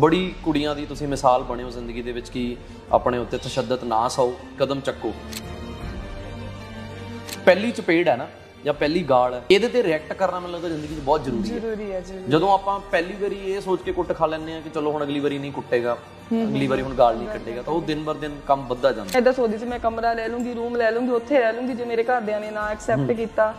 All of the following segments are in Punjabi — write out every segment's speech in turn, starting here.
ਬੜੀ ਕੁੜੀਆਂ ਦੀ ਤੁਸੀਂ ਮਿਸਾਲ ਬਣੇ ਹੋ ਜ਼ਿੰਦਗੀ ਦੇ ਵਿੱਚ ਕਿ ਆਪਣੇ ਉੱਤੇ ਤਸ਼ੱਦਦ ਨਾ ਸੌ ਕਦਮ ਚੱਕੋ ਪਹਿਲੀ ਚਪੇੜ ਹੈ ਨਾ ਜਾਂ ਪਹਿਲੀ ਗਾਲ ਇਹਦੇ ਤੇ ਰਿਐਕਟ ਕਰਨਾ ਮੈਨੂੰ ਲੱਗਦਾ ਜ਼ਿੰਦਗੀ 'ਚ ਬਹੁਤ ਜ਼ਰੂਰੀ ਹੈ ਜ਼ਰੂਰੀ ਹੈ ਜੀ ਜਦੋਂ ਆਪਾਂ ਪਹਿਲੀ ਵਾਰੀ ਇਹ ਸੋਚ ਕੇ ਕੁੱਟ ਖਾ ਲੈਂਦੇ ਆ ਕਿ ਚਲੋ ਹੁਣ ਅਗਲੀ ਵਾਰੀ ਨਹੀਂ ਕੁੱਟੇਗਾ ਅਗਲੀ ਵਾਰੀ ਹੁਣ ਗਾਲ ਨਹੀਂ ਕੱਢੇਗਾ ਤਾਂ ਉਹ ਦਿਨ ਬਰ ਦਿਨ ਕੰਮ ਵੱਧਦਾ ਜਾਂਦਾ ਐਦਾਂ ਸੋਚਦੀ ਸੀ ਮੈਂ ਕਮਰਾ ਲੈ ਲੂੰਗੀ ਰੂਮ ਲੈ ਲੂੰਗੀ ਉੱਥੇ ਰਹਿ ਲੂੰਗੀ ਜੇ ਮੇਰੇ ਘਰਦਿਆਂ ਨੇ ਨਾ ਐਕਸੈਪਟ ਕੀਤਾ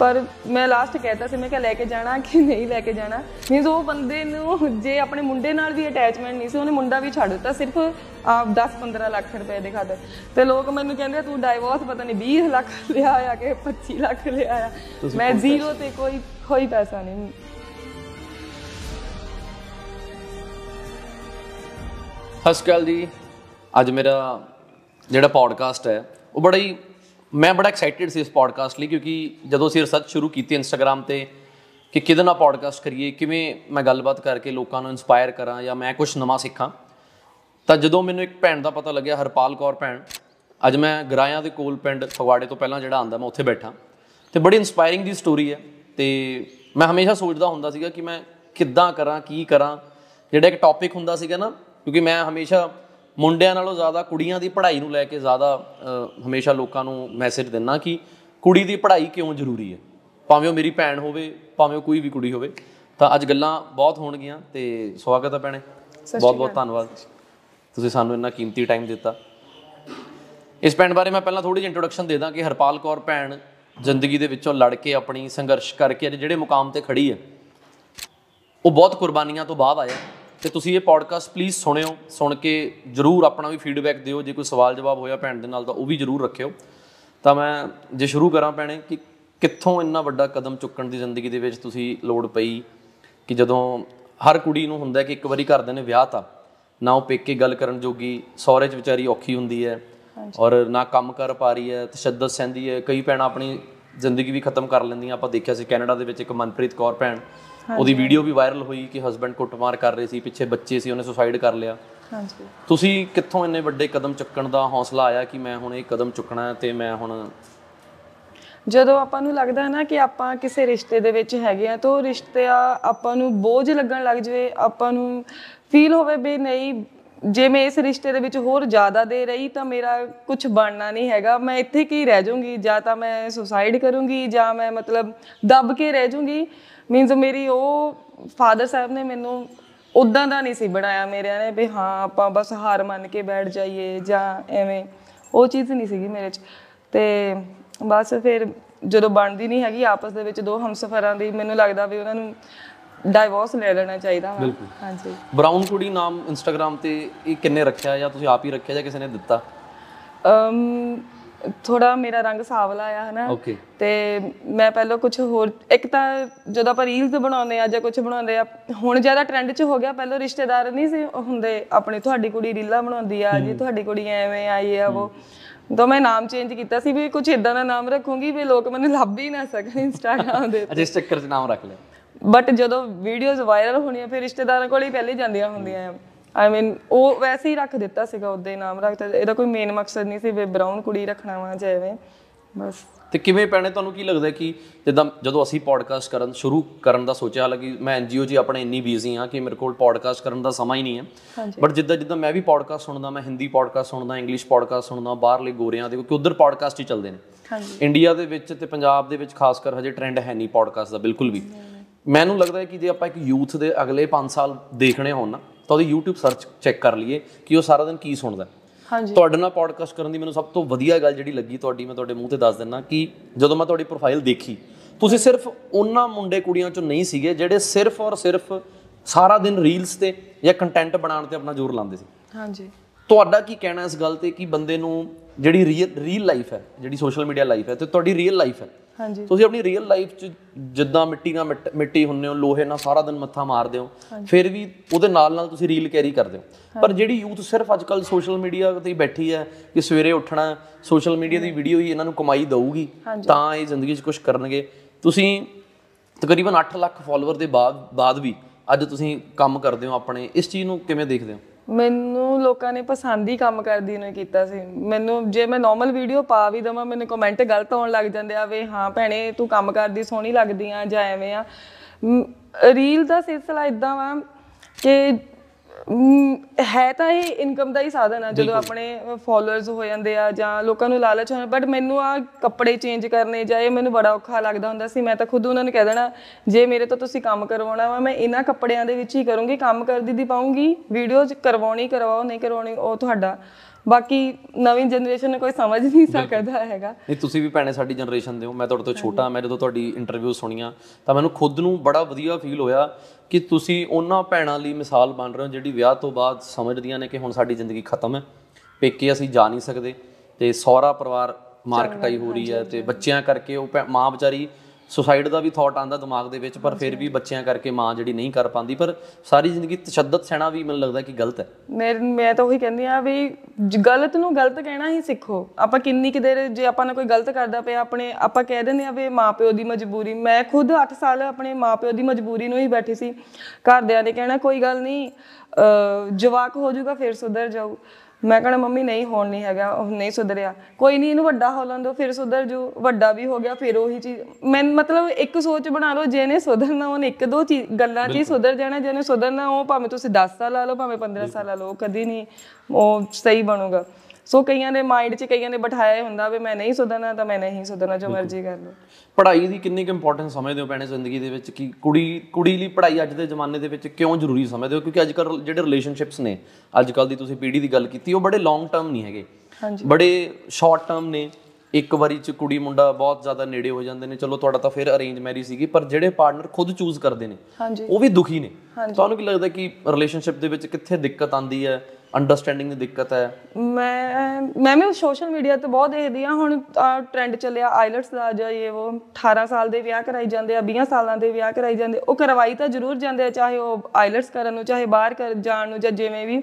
ਪਰ ਮੈਂ ਲਾਸਟ ਕਹਿਤਾ ਸੀ ਮੈਂ ਕਿ ਲੈ ਕੇ ਜਾਣਾ ਕਿ ਨਹੀਂ ਲੈ ਕੇ ਜਾਣਾ ਮੀਨਸ ਉਹ ਬੰਦੇ ਨੂੰ ਜੇ ਆਪਣੇ ਮੁੰਡੇ ਨਾਲ ਵੀ ਅਟੈਚਮੈਂਟ ਨਹੀਂ ਸੀ ਉਹਨੇ ਮੁੰਡਾ ਵੀ ਛੱਡ ਦਿੱਤਾ ਸਿਰਫ 10-15 ਲੱਖ ਰੁਪਏ ਦੇ ਖਾਤਰ ਤੇ ਲੋਕ ਮੈਨੂੰ ਕਹਿੰਦੇ ਤੂੰ ਡਾਈਵੋਰਸ ਪਤਾ ਨਹੀਂ 20 ਲੱਖ ਲਿਆ ਆ ਕਿ 25 ਲੱਖ ਲਿਆ ਆ ਮੈਂ ਜ਼ੀਰੋ ਤੇ ਕੋਈ ਕੋਈ ਪੈਸਾ ਨਹੀਂ ਹਸਕਲ ਜੀ ਅੱਜ ਮੇਰਾ ਜਿਹੜਾ ਪੋਡਕਾਸਟ ਹੈ ਉਹ ਬੜਾ ਹੀ ਮੈਂ ਬੜਾ ਐਕਸਾਈਟਿਡ ਸੀ ਇਸ ਪੋਡਕਾਸਟ ਲਈ ਕਿਉਂਕਿ ਜਦੋਂ ਅਸੀਂ ਰਿਸਰਚ ਸ਼ੁਰੂ ਕੀਤੀ ਇੰਸਟਾਗ੍ਰam ਤੇ ਕਿ ਕਿਦਾਂ ਨਾਲ ਪੋਡਕਾਸਟ ਕਰੀਏ ਕਿਵੇਂ ਮੈਂ ਗੱਲਬਾਤ ਕਰਕੇ ਲੋਕਾਂ ਨੂੰ ਇਨਸਪਾਇਰ ਕਰਾਂ ਜਾਂ ਮੈਂ ਕੁਝ ਨਵਾਂ ਸਿੱਖਾਂ ਤਾਂ ਜਦੋਂ ਮੈਨੂੰ ਇੱਕ ਭੈਣ ਦਾ ਪਤਾ ਲੱਗਿਆ ਹਰਪਾਲ ਕੌਰ ਭੈਣ ਅੱਜ ਮੈਂ ਗਰਾਇਆਂ ਦੇ ਕੋਲ ਪਿੰਡ ਫਗਵਾੜੇ ਤੋਂ ਪਹਿਲਾਂ ਜਿਹੜਾ ਆਂਦਾ ਮੈਂ ਉੱਥੇ ਬੈਠਾ ਤੇ ਬੜੀ ਇਨਸਪਾਇਰਿੰਗ ਦੀ ਸਟੋਰੀ ਹੈ ਤੇ ਮੈਂ ਹਮੇਸ਼ਾ ਸੋਚਦਾ ਹੁੰਦਾ ਸੀਗਾ ਕਿ ਮੈਂ ਕਿੱਦਾਂ ਕਰਾਂ ਕੀ ਕਰਾਂ ਜਿਹੜਾ ਇੱਕ ਟੌਪਿਕ ਹੁੰਦਾ ਸੀਗਾ ਨਾ ਕਿਉਂਕਿ ਮੈਂ ਹਮੇਸ਼ਾ ਮੁੰਡਿਆਂ ਨਾਲੋਂ ਜ਼ਿਆਦਾ ਕੁੜੀਆਂ ਦੀ ਪੜ੍ਹਾਈ ਨੂੰ ਲੈ ਕੇ ਜ਼ਿਆਦਾ ਹਮੇਸ਼ਾ ਲੋਕਾਂ ਨੂੰ ਮੈਸੇਜ ਦਿੰਨਾ ਕਿ ਕੁੜੀ ਦੀ ਪੜ੍ਹਾਈ ਕਿਉਂ ਜ਼ਰੂਰੀ ਹੈ ਭਾਵੇਂ ਉਹ ਮੇਰੀ ਭੈਣ ਹੋਵੇ ਭਾਵੇਂ ਉਹ ਕੋਈ ਵੀ ਕੁੜੀ ਹੋਵੇ ਤਾਂ ਅੱਜ ਗੱਲਾਂ ਬਹੁਤ ਹੋਣਗੀਆਂ ਤੇ ਸਵਾਗਤ ਹੈ ਭੈਣੇ ਬਹੁਤ ਬਹੁਤ ਧੰਨਵਾਦ ਤੁਸੀਂ ਸਾਨੂੰ ਇੰਨਾ ਕੀਮਤੀ ਟਾਈਮ ਦਿੱਤਾ ਇਸ ਪੈਣ ਬਾਰੇ ਮੈਂ ਪਹਿਲਾਂ ਥੋੜੀ ਜਿਹੀ ਇੰਟਰੋਡਕਸ਼ਨ ਦੇ ਦਾਂ ਕਿ ਹਰਪਾਲ ਕੌਰ ਭੈਣ ਜ਼ਿੰਦਗੀ ਦੇ ਵਿੱਚੋਂ ਲੜ ਕੇ ਆਪਣੀ ਸੰਘਰਸ਼ ਕਰਕੇ ਜਿਹੜੇ ਮੁਕਾਮ ਤੇ ਖੜੀ ਹੈ ਉਹ ਬਹੁਤ ਕੁਰਬਾਨੀਆਂ ਤੋਂ ਬਾਅਦ ਆਇਆ ਤੇ ਤੁਸੀਂ ਇਹ ਪੋਡਕਾਸਟ ਪਲੀਜ਼ ਸੁਣਿਓ ਸੁਣ ਕੇ ਜਰੂਰ ਆਪਣਾ ਵੀ ਫੀਡਬੈਕ ਦਿਓ ਜੇ ਕੋਈ ਸਵਾਲ ਜਵਾਬ ਹੋਇਆ ਭੈਣ ਦੇ ਨਾਲ ਤਾਂ ਉਹ ਵੀ ਜਰੂਰ ਰੱਖਿਓ ਤਾਂ ਮੈਂ ਜੇ ਸ਼ੁਰੂ ਕਰਾਂ ਪੈਣੇ ਕਿ ਕਿੱਥੋਂ ਇੰਨਾ ਵੱਡਾ ਕਦਮ ਚੁੱਕਣ ਦੀ ਜ਼ਿੰਦਗੀ ਦੇ ਵਿੱਚ ਤੁਸੀਂ ਲੋੜ ਪਈ ਕਿ ਜਦੋਂ ਹਰ ਕੁੜੀ ਨੂੰ ਹੁੰਦਾ ਕਿ ਇੱਕ ਵਾਰੀ ਘਰਦਿਆਂ ਨੇ ਵਿਆਹ ਤਾਂ ਨਾ ਉਹ ਪੇਕੇ ਗੱਲ ਕਰਨ ਜੋਗੀ ਸਹੁਰੇ ਚ ਵਿਚਾਰੀ ਔਖੀ ਹੁੰਦੀ ਹੈ ਔਰ ਨਾ ਕੰਮ ਕਰ ਪਾ ਰਹੀ ਹੈ ਤਸ਼ੱਦਦ ਸਹਿੰਦੀ ਹੈ ਕਈ ਭੈਣਾਂ ਆਪਣੀ ਜ਼ਿੰਦਗੀ ਵੀ ਖਤਮ ਕਰ ਲੈਂਦੀਆਂ ਆਪਾਂ ਦੇਖਿਆ ਸੀ ਕੈਨੇਡਾ ਦੇ ਵਿੱਚ ਇੱਕ ਮਨਪ੍ਰੀਤ ਕੌਰ ਭੈਣ ਉਹਦੀ ਵੀਡੀਓ ਵੀ ਵਾਇਰਲ ਹੋਈ ਕਿ ਹਸਬੰਡ ਕੁੱਟਮਾਰ ਕਰ ਰਹੇ ਸੀ ਪਿੱਛੇ ਬੱਚੇ ਸੀ ਉਹਨੇ ਸੁਸਾਈਡ ਕਰ ਲਿਆ ਹਾਂਜੀ ਤੁਸੀਂ ਕਿੱਥੋਂ ਇੰਨੇ ਵੱਡੇ ਕਦਮ ਚੁੱਕਣ ਦਾ ਹੌਸਲਾ ਆਇਆ ਕਿ ਮੈਂ ਹੁਣ ਇਹ ਕਦਮ ਚੁੱਕਣਾ ਹੈ ਤੇ ਮੈਂ ਹੁਣ ਜਦੋਂ ਆਪਾਂ ਨੂੰ ਲੱਗਦਾ ਹੈ ਨਾ ਕਿ ਆਪਾਂ ਕਿਸੇ ਰਿਸ਼ਤੇ ਦੇ ਵਿੱਚ ਹੈਗੇ ਆ ਤਾਂ ਉਹ ਰਿਸ਼ਤੇ ਆ ਆਪਾਂ ਨੂੰ ਬੋਝ ਲੱਗਣ ਲੱਗ ਜਵੇ ਆਪਾਂ ਨੂੰ ਫੀਲ ਹੋਵੇ ਵੀ ਨਹੀਂ ਜੇ ਮੈਂ ਇਸ ਰਿਸ਼ਤੇ ਦੇ ਵਿੱਚ ਹੋਰ ਜ਼ਿਆਦਾ ਦੇ ਰਹੀ ਤਾਂ ਮੇਰਾ ਕੁਝ ਬਣਨਾ ਨਹੀਂ ਹੈਗਾ ਮੈਂ ਇੱਥੇ ਕੀ ਰਹਿ ਜਾਊਂਗੀ ਜਾਂ ਤਾਂ ਮੈਂ ਸੁਸਾਈਡ ਕਰੂੰਗੀ ਜਾਂ ਮੈਂ ਮਤਲਬ ਦੱਬ ਕੇ ਰਹਿ ਜਾਊਂਗੀ ਮੀਨਸ ਮੇਰੀ ਉਹ ਫਾਦਰ ਸਾਹਿਬ ਨੇ ਮੈਨੂੰ ਉਦਾਂ ਦਾ ਨਹੀਂ ਸੀ ਬਣਾਇਆ ਮੇਰੇ ਨੇ ਵੀ ਹਾਂ ਆਪਾਂ ਬਸ ਹਾਰ ਮੰਨ ਕੇ ਬੈਠ ਜਾਈਏ ਜਾਂ ਐਵੇਂ ਉਹ ਚੀਜ਼ ਨਹੀਂ ਸੀਗੀ ਮੇਰੇ 'ਚ ਤੇ ਬਸ ਫਿਰ ਜਦੋਂ ਬਣਦੀ ਨਹੀਂ ਹੈਗੀ ਆਪਸ ਦੇ ਵਿੱਚ ਦੋ ਹਮਸਫਰਾਂ ਦੀ ਮੈਨੂੰ ਲੱਗਦਾ ਵੀ ਉਹਨਾਂ ਨੂੰ ਡਾਈਵੋਰਸ ਲੈ ਲੈਣਾ ਚਾਹੀਦਾ ਹਾਂ ਹਾਂਜੀ ਬ੍ਰਾਊਨ ਕੁੜੀ ਨਾਮ ਇੰਸਟਾਗ੍ਰam ਤੇ ਇਹ ਕਿੰਨੇ ਰੱਖਿਆ ਜਾਂ ਤੁਸੀਂ ਆਪ ਹੀ ਰੱਖਿਆ ਜਾਂ ਕਿਸੇ ਨੇ ਦਿੱਤਾ ਅਮ ਥੋੜਾ ਮੇਰਾ ਰੰਗ ਸਾਵਲਾ ਆ ਹਨਾ ਤੇ ਮੈਂ ਪਹਿਲਾਂ ਕੁਝ ਹੋਰ ਇੱਕ ਤਾਂ ਜਦੋਂ ਆਪਾਂ ਰੀਲਸ ਬਣਾਉਂਦੇ ਆ ਜਾਂ ਕੁਝ ਬਣਾਉਂਦੇ ਆ ਹੁਣ ਜ਼ਿਆਦਾ ਟ੍ਰੈਂਡ 'ਚ ਹੋ ਗਿਆ ਪਹਿਲਾਂ ਰਿਸ਼ਤੇਦਾਰ ਨਹੀਂ ਸੀ ਹੁੰਦੇ ਆਪਣੇ ਤੁਹਾਡੀ ਕੁੜੀ ਰੀਲਾਂ ਬਣਾਉਂਦੀ ਆ ਜੀ ਤੁਹਾਡੀ ਕੁੜੀ ਐਵੇਂ ਆਈ ਆ ਉਹ ਤਾਂ ਮੈਂ ਨਾਮ ਚੇਂਜ ਕੀਤਾ ਸੀ ਵੀ ਕੁਝ ਇਦਾਂ ਦਾ ਨਾਮ ਰੱਖੂੰਗੀ ਵੀ ਲੋਕ ਮੈਨੂੰ ਲੱਭ ਹੀ ਨਾ ਸਕਣ ਇੰਸਟਾਗ੍ਰam ਦੇ ਅਜੇ ਚੱਕਰ 'ਚ ਨਾਮ ਰੱਖ ਲਿਆ ਬਟ ਜਦੋਂ ਵੀਡੀਓਜ਼ ਵਾਇਰਲ ਹੋਣੀਆਂ ਫਿਰ ਰਿਸ਼ਤੇਦਾਰਾਂ ਕੋਲ ਹੀ ਪਹਿਲੇ ਜਾਂਦੀਆਂ ਹੁੰਦੀਆਂ ਆ ਆਈ ਮੀਨ ਉਹ ਵੈਸੇ ਹੀ ਰੱਖ ਦਿੱਤਾ ਸੀਗਾ ਉਹਦੇ ਨਾਮ ਰੱਖਤਾ ਇਹਦਾ ਕੋਈ ਮੇਨ ਮਕਸਦ ਨਹੀਂ ਸੀ ਵੀ ਬ੍ਰਾਊਨ ਕੁੜੀ ਰੱਖਣਾ ਵਾ ਜਿਵੇਂ ਬਸ ਤੇ ਕਿਵੇਂ ਪੈਣੇ ਤੁਹਾਨੂੰ ਕੀ ਲੱਗਦਾ ਕਿ ਜਦੋਂ ਜਦੋਂ ਅਸੀਂ ਪੋਡਕਾਸਟ ਕਰਨ ਸ਼ੁਰੂ ਕਰਨ ਦਾ ਸੋਚਿਆ ਹਾਲਾਂਕਿ ਮੈਂ ਐਨਜੀਓ ਜੀ ਆਪਣੇ ਇੰਨੀ ਬੀਜ਼ੀ ਹਾਂ ਕਿ ਮੇਰੇ ਕੋਲ ਪੋਡਕਾਸਟ ਕਰਨ ਦਾ ਸਮਾਂ ਹੀ ਨਹੀਂ ਹੈ ਬਟ ਜਿੱਦਾਂ ਜਿੱਦਾਂ ਮੈਂ ਵੀ ਪੋਡਕਾਸਟ ਸੁਣਦਾ ਮੈਂ ਹਿੰਦੀ ਪੋਡਕਾਸਟ ਸੁਣਦਾ ਇੰਗਲਿਸ਼ ਪੋਡਕਾਸਟ ਸੁਣਦਾ ਬਾਹਰਲੇ ਗੋਰਿਆਂ ਦੇ ਕਿਉਂਕਿ ਉਧਰ ਪੋਡਕਾਸਟ ਹੀ ਚੱਲਦੇ ਨੇ ਹਾਂਜੀ ਇੰਡੀਆ ਦੇ ਵਿੱਚ ਤੇ ਪੰਜਾਬ ਦੇ ਵਿੱਚ ਖਾਸ ਕਰ ਹਜੇ ਟ੍ਰੈਂਡ ਹੈ ਨਹੀਂ ਪੋਡਕਾਸਟ ਦਾ ਬਿਲਕੁਲ ਵੀ ਮੈਨੂੰ ਲੱਗਦਾ ਹੈ ਕਿ ਜੇ ਆਪਾਂ ਇੱਕ ਯੂਥ ਦੇ ਅਗਲੇ 5 ਸਾਲ ਦੇਖਣੇ ਹੋਣ ਨਾ ਤਾਂ ਉਹਦੀ YouTube ਸਰਚ ਚੈੱਕ ਕਰ ਲਈਏ ਕਿ ਉਹ ਸਾਰਾ ਦਿਨ ਕੀ ਸੁਣਦਾ ਹਾਂਜੀ ਤੁਹਾਡੇ ਨਾਲ ਪੋਡਕਾਸਟ ਕਰਨ ਦੀ ਮੈਨੂੰ ਸਭ ਤੋਂ ਵਧੀਆ ਗੱਲ ਜਿਹੜੀ ਲੱਗੀ ਤੁਹਾਡੀ ਮੈਂ ਤੁਹਾਡੇ ਮੂੰਹ ਤੇ ਦੱਸ ਦਿੰਨਾ ਕਿ ਜਦੋਂ ਮੈਂ ਤੁਹਾਡੀ ਪ੍ਰੋਫਾਈਲ ਦੇਖੀ ਤੁਸੀਂ ਸਿਰਫ ਉਹਨਾਂ ਮੁੰਡੇ ਕੁੜੀਆਂ ਚੋਂ ਨਹੀਂ ਸੀਗੇ ਜਿਹੜੇ ਸਿਰਫ ਔਰ ਸਿਰਫ ਸਾਰਾ ਦਿਨ ਰੀਲਸ ਤੇ ਜਾਂ ਕੰਟੈਂਟ ਬਣਾਉਣ ਤੇ ਆਪਣਾ ਜ਼ੋਰ ਲਾਉਂਦੇ ਸੀ ਹਾਂਜੀ ਤੁਹਾਡਾ ਕੀ ਕਹਿਣਾ ਇਸ ਗੱਲ ਤੇ ਕਿ ਬੰਦੇ ਨੂੰ ਜਿਹੜੀ ਰੀਅਲ ਲਾਈਫ ਹੈ ਜਿਹੜੀ ਸੋਸ਼ਲ ਮੀਡੀਆ ਲਾਈਫ ਹੈ ਤੇ ਤੁਹਾਡੀ ਰੀਅਲ ਲਾਈਫ ਹੈ ਹਾਂਜੀ ਤੁਸੀਂ ਆਪਣੀ ਰੀਅਲ ਲਾਈਫ 'ਚ ਜਿੱਦਾਂ ਮਿੱਟੀ ਨਾਲ ਮਿੱਟੀ ਹੁੰਨੇ ਹੋ ਲੋਹੇ ਨਾਲ ਸਾਰਾ ਦਿਨ ਮੱਥਾ ਮਾਰਦੇ ਹੋ ਫਿਰ ਵੀ ਉਹਦੇ ਨਾਲ ਨਾਲ ਤੁਸੀਂ ਰੀਲ ਕੈਰੀ ਕਰਦੇ ਹੋ ਪਰ ਜਿਹੜੀ ਯੂਥ ਸਿਰਫ ਅੱਜ ਕੱਲ ਸੋਸ਼ਲ ਮੀਡੀਆ ਤੇ ਬੈਠੀ ਹੈ ਕਿ ਸਵੇਰੇ ਉੱਠਣਾ ਸੋਸ਼ਲ ਮੀਡੀਆ ਦੀ ਵੀਡੀਓ ਹੀ ਇਹਨਾਂ ਨੂੰ ਕਮਾਈ ਦਊਗੀ ਤਾਂ ਇਹ ਜ਼ਿੰਦਗੀ 'ਚ ਕੁਝ ਕਰਨਗੇ ਤੁਸੀਂ ਤਕਰੀਬਨ 8 ਲੱਖ ਫਾਲੋਅਰ ਦੇ ਬਾਅਦ ਬਾਅਦ ਵੀ ਅੱਜ ਤੁਸੀਂ ਕੰਮ ਕਰਦੇ ਹੋ ਆਪਣੇ ਇਸ ਚੀਜ਼ ਨੂੰ ਕਿਵੇਂ ਦੇਖਦੇ ਹੋ ਮੈਨੂੰ ਲੋਕਾਂ ਨੇ ਪਸੰਦ ਹੀ ਕੰਮ ਕਰਦੀ ਨੇ ਕੀਤਾ ਸੀ ਮੈਨੂੰ ਜੇ ਮੈਂ ਨਾਰਮਲ ਵੀਡੀਓ ਪਾ ਵੀ ਦਵਾਂ ਮੈਨੂੰ ਕਮੈਂਟ ਗਲਤ ਆਉਣ ਲੱਗ ਜਾਂਦੇ ਆ ਵੇ ਹਾਂ ਭੈਣੇ ਤੂੰ ਕੰਮ ਕਰਦੀ ਸੋਹਣੀ ਲੱਗਦੀ ਆ ਜਾਂ ਐਵੇਂ ਆ ਰੀਲ ਦਾ ਸਿਲਸਿਲਾ ਇਦਾਂ ਵਾ ਕਿ ਹੈ ਤਾਂ ਇਹ ਇਨਕਮ ਦਾ ਹੀ ਸਾਧਨ ਆ ਜਦੋਂ ਆਪਣੇ ਫਾਲੋਅਰਸ ਹੋ ਜਾਂਦੇ ਆ ਜਾਂ ਲੋਕਾਂ ਨੂੰ ਲਾਲਚ ਹੋਣਾ ਬਟ ਮੈਨੂੰ ਆ ਕੱਪੜੇ ਚੇਂਜ ਕਰਨੇ ਜਾਂ ਇਹ ਮੈਨੂੰ ਬੜਾ ਔਖਾ ਲੱਗਦਾ ਹੁੰਦਾ ਸੀ ਮੈਂ ਤਾਂ ਖੁਦ ਉਹਨਾਂ ਨੂੰ ਕਹਿ ਦੇਣਾ ਜੇ ਮੇਰੇ ਤੋਂ ਤੁਸੀਂ ਕੰਮ ਕਰਵਾਉਣਾ ਵਾ ਮੈਂ ਇਹਨਾਂ ਕੱਪੜਿਆਂ ਦੇ ਵਿੱਚ ਹੀ ਕਰੂੰਗੀ ਕੰਮ ਕਰਦੀ ਦੀ ਪਾਉਂਗੀ ਵੀਡੀਓਜ਼ ਕਰਵਾਉਣੀ ਕਰਵਾਓ ਨਹੀਂ ਕਰਵਾਉਣੀ ਉਹ ਤੁਹਾਡਾ ਬਾਕੀ ਨਵੀਂ ਜਨਰੇਸ਼ਨ ਨੂੰ ਕੋਈ ਸਮਝ ਨਹੀਂ ਸਕਦਾ ਹੈਗਾ ਨਹੀਂ ਤੁਸੀਂ ਵੀ ਭੈਣੇ ਸਾਡੀ ਜਨਰੇਸ਼ਨ ਦੇ ਹੋ ਮੈਂ ਤੁਹਾਡੇ ਤੋਂ ਛੋਟਾ ਮੈਂ ਜਦੋਂ ਤੁਹਾਡੀ ਇੰਟਰਵਿਊ ਸੁਣੀਆਂ ਤਾਂ ਮੈਨੂੰ ਖੁਦ ਨੂੰ ਬੜਾ ਵਧੀਆ ਫੀਲ ਹੋਇਆ ਕਿ ਤੁਸੀਂ ਉਹਨਾਂ ਭੈਣਾਂ ਲਈ ਮਿਸਾਲ ਬਣ ਰਹੇ ਹੋ ਜਿਹੜੀ ਵਿਆਹ ਤੋਂ ਬਾਅਦ ਸਮਝਦੀਆਂ ਨੇ ਕਿ ਹੁਣ ਸਾਡੀ ਜ਼ਿੰਦਗੀ ਖਤਮ ਹੈ ਪੇਕੇ ਅਸੀਂ ਜਾ ਨਹੀਂ ਸਕਦੇ ਤੇ ਸਹੁਰਾ ਪਰਿਵਾਰ ਮਾਰਕਟਾਈ ਹੋ ਰਹੀ ਹੈ ਤੇ ਬੱਚਿਆਂ ਕਰਕੇ ਉਹ ਮਾਂ ਵਿਚਾਰੀ ਸੁਸਾਈਡ ਦਾ ਵੀ ਥਾਟ ਆਂਦਾ ਦਿਮਾਗ ਦੇ ਵਿੱਚ ਪਰ ਫਿਰ ਵੀ ਬੱਚਿਆਂ ਕਰਕੇ ਮਾਂ ਜਿਹੜੀ ਨਹੀਂ ਕਰ ਪਾਉਂਦੀ ਪਰ ਸਾਰੀ ਜ਼ਿੰਦਗੀ ਤਸ਼ੱਦਦ ਸਹਿਣਾ ਵੀ ਮੈਨੂੰ ਲੱਗਦਾ ਕਿ ਗਲਤ ਹੈ ਮੈਂ ਮੈਂ ਤਾਂ ਉਹੀ ਕਹਿੰਦੀ ਆ ਵੀ ਗਲਤ ਨੂੰ ਗਲਤ ਕਹਿਣਾ ਹੀ ਸਿੱਖੋ ਆਪਾਂ ਕਿੰਨੀ ਕਿ ਦੇਰ ਜੇ ਆਪਾਂ ਨੇ ਕੋਈ ਗਲਤ ਕਰਦਾ ਪਿਆ ਆਪਣੇ ਆਪਾਂ ਕਹਿ ਦਿੰਦੇ ਆ ਵੀ ਮਾਪਿਓ ਦੀ ਮਜਬੂਰੀ ਮੈਂ ਖੁਦ 8 ਸਾਲ ਆਪਣੇ ਮਾਪਿਓ ਦੀ ਮਜਬੂਰੀ ਨੂੰ ਹੀ ਬੈਠੀ ਸੀ ਘਰਦਿਆਂ ਨੇ ਕਹਿਣਾ ਕੋਈ ਗੱਲ ਨਹੀਂ ਜਵਾਕ ਹੋ ਜਾਊਗਾ ਫਿਰ ਸੁਧਰ ਜਾਊ ਮੈਂ ਕਹਣਾ ਮੰਮੀ ਨਹੀਂ ਹੋਣ ਨਹੀਂ ਹੈਗਾ ਉਹ ਨਹੀਂ ਸੁਧਰਿਆ ਕੋਈ ਨਹੀਂ ਇਹਨੂੰ ਵੱਡਾ ਹੋ ਲੰਦੋ ਫਿਰ ਸੁਧਰ ਜੂ ਵੱਡਾ ਵੀ ਹੋ ਗਿਆ ਫਿਰ ਉਹੀ ਚੀਜ਼ ਮੈਂ ਮਤਲਬ ਇੱਕ ਸੋਚ ਬਣਾ ਲਓ ਜਿਹਨੇ ਸੁਧਰਨਾ ਉਹਨੇ ਇੱਕ ਦੋ ਚੀਜ਼ ਗੱਲਾਂ 'ਚ ਹੀ ਸੁਧਰ ਜਾਣਾ ਜਿਹਨੇ ਸੁਧਰਨਾ ਉਹ ਭਾਵੇਂ ਤੁਸੀਂ 10 ਸਾਲ ਲਾ ਲਓ ਭਾਵੇਂ 15 ਸਾਲ ਲਾ ਲਓ ਕਦੀ ਨਹੀਂ ਉਹ ਸਹੀ ਬਣੂਗਾ ਸੋ ਕਈਆਂ ਦੇ ਮਾਈਂਡ 'ਚ ਕਈਆਂ ਨੇ ਬਿਠਾਇਆ ਹੁੰਦਾ ਵੀ ਮੈਂ ਨਹੀਂ ਸੁਧਰਨਾ ਤਾਂ ਮੈਂ ਨਹੀਂ ਸੁਧਰਨਾ ਜੋ ਮਰਜ਼ੀ ਕਰ ਲਓ ਪੜ੍ਹਾਈ ਦੀ ਕਿੰਨੀ ਕੁ ਇੰਪੋਰਟੈਂਸ ਸਮਝਦੇ ਹੋ ਪੈਣੇ ਜ਼ਿੰਦਗੀ ਦੇ ਵਿੱਚ ਕਿ ਕੁੜੀ ਕੁੜੀ ਲਈ ਪੜ੍ਹਾਈ ਅੱਜ ਦੇ ਜ਼ਮਾਨੇ ਦੇ ਵਿੱਚ ਕਿਉਂ ਜ਼ਰੂਰੀ ਸਮਝਦੇ ਹੋ ਕਿਉਂਕਿ ਅੱਜ ਕੱਲ ਜਿਹੜੇ ਰਿਲੇਸ਼ਨਸ਼ਿਪਸ ਨੇ ਅੱਜ ਕੱਲ ਦੀ ਤੁਸੀਂ ਪੀੜ੍ਹੀ ਦੀ ਗੱਲ ਕੀਤੀ ਉਹ ਬੜੇ ਲੌਂਗ ਟਰਮ ਨਹੀਂ ਹੈਗੇ ਹਾਂਜੀ ਬੜੇ ਸ਼ਾਰਟ ਟਰਮ ਨੇ ਇੱਕ ਵਾਰੀ ਚ ਕੁੜੀ ਮੁੰਡਾ ਬਹੁਤ ਜ਼ਿਆਦਾ ਨੇੜੇ ਹੋ ਜਾਂਦੇ ਨੇ ਚਲੋ ਤੁਹਾਡਾ ਤਾਂ ਫਿਰ ਅਰੇਂਜ ਮੈਰੀ ਸੀਗੀ ਪਰ ਜਿਹੜੇ ਪਾਰਟਨਰ ਖੁਦ ਚੂਜ਼ ਕਰਦੇ ਨੇ ਉਹ ਵੀ ਦੁਖੀ ਨੇ ਤੁਹਾਨੂੰ ਕੀ ਲੱਗਦਾ ਕਿ ਰਿਲੇਸ਼ਨਸ਼ਿਪ ਦੇ ਵਿੱਚ ਕਿੱਥੇ ਦਿੱਕਤ ਆਂਦੀ ਹੈ ਅੰਡਰਸਟੈਂਡਿੰਗ ਦੀ ਦਿੱਕਤ ਹੈ ਮੈਂ ਮੈਂ ਵੀ ਸੋਸ਼ਲ ਮੀਡੀਆ ਤੇ ਬਹੁਤ ਦੇਖਦੀ ਆ ਹੁਣ ਟ੍ਰੈਂਡ ਚੱਲਿਆ ਆਈਲਟਸ ਦਾ ਜਾਂ ਇਹ ਉਹ 18 ਸਾਲ ਦੇ ਵਿਆਹ ਕਰਾਈ ਜਾਂਦੇ ਆ 20 ਸਾਲਾਂ ਦੇ ਵਿਆਹ ਕਰਾਈ ਜਾਂਦੇ ਉਹ ਕਰਵਾਈ ਤਾਂ ਜ਼ਰੂਰ ਜਾਂਦੇ ਆ ਚਾਹੇ ਉਹ ਆਈਲਟਸ ਕਰਨ ਨੂੰ ਚਾਹੇ ਬਾਹਰ ਜਾਣ ਨੂੰ ਜਾਂ ਜਿਵੇਂ ਵੀ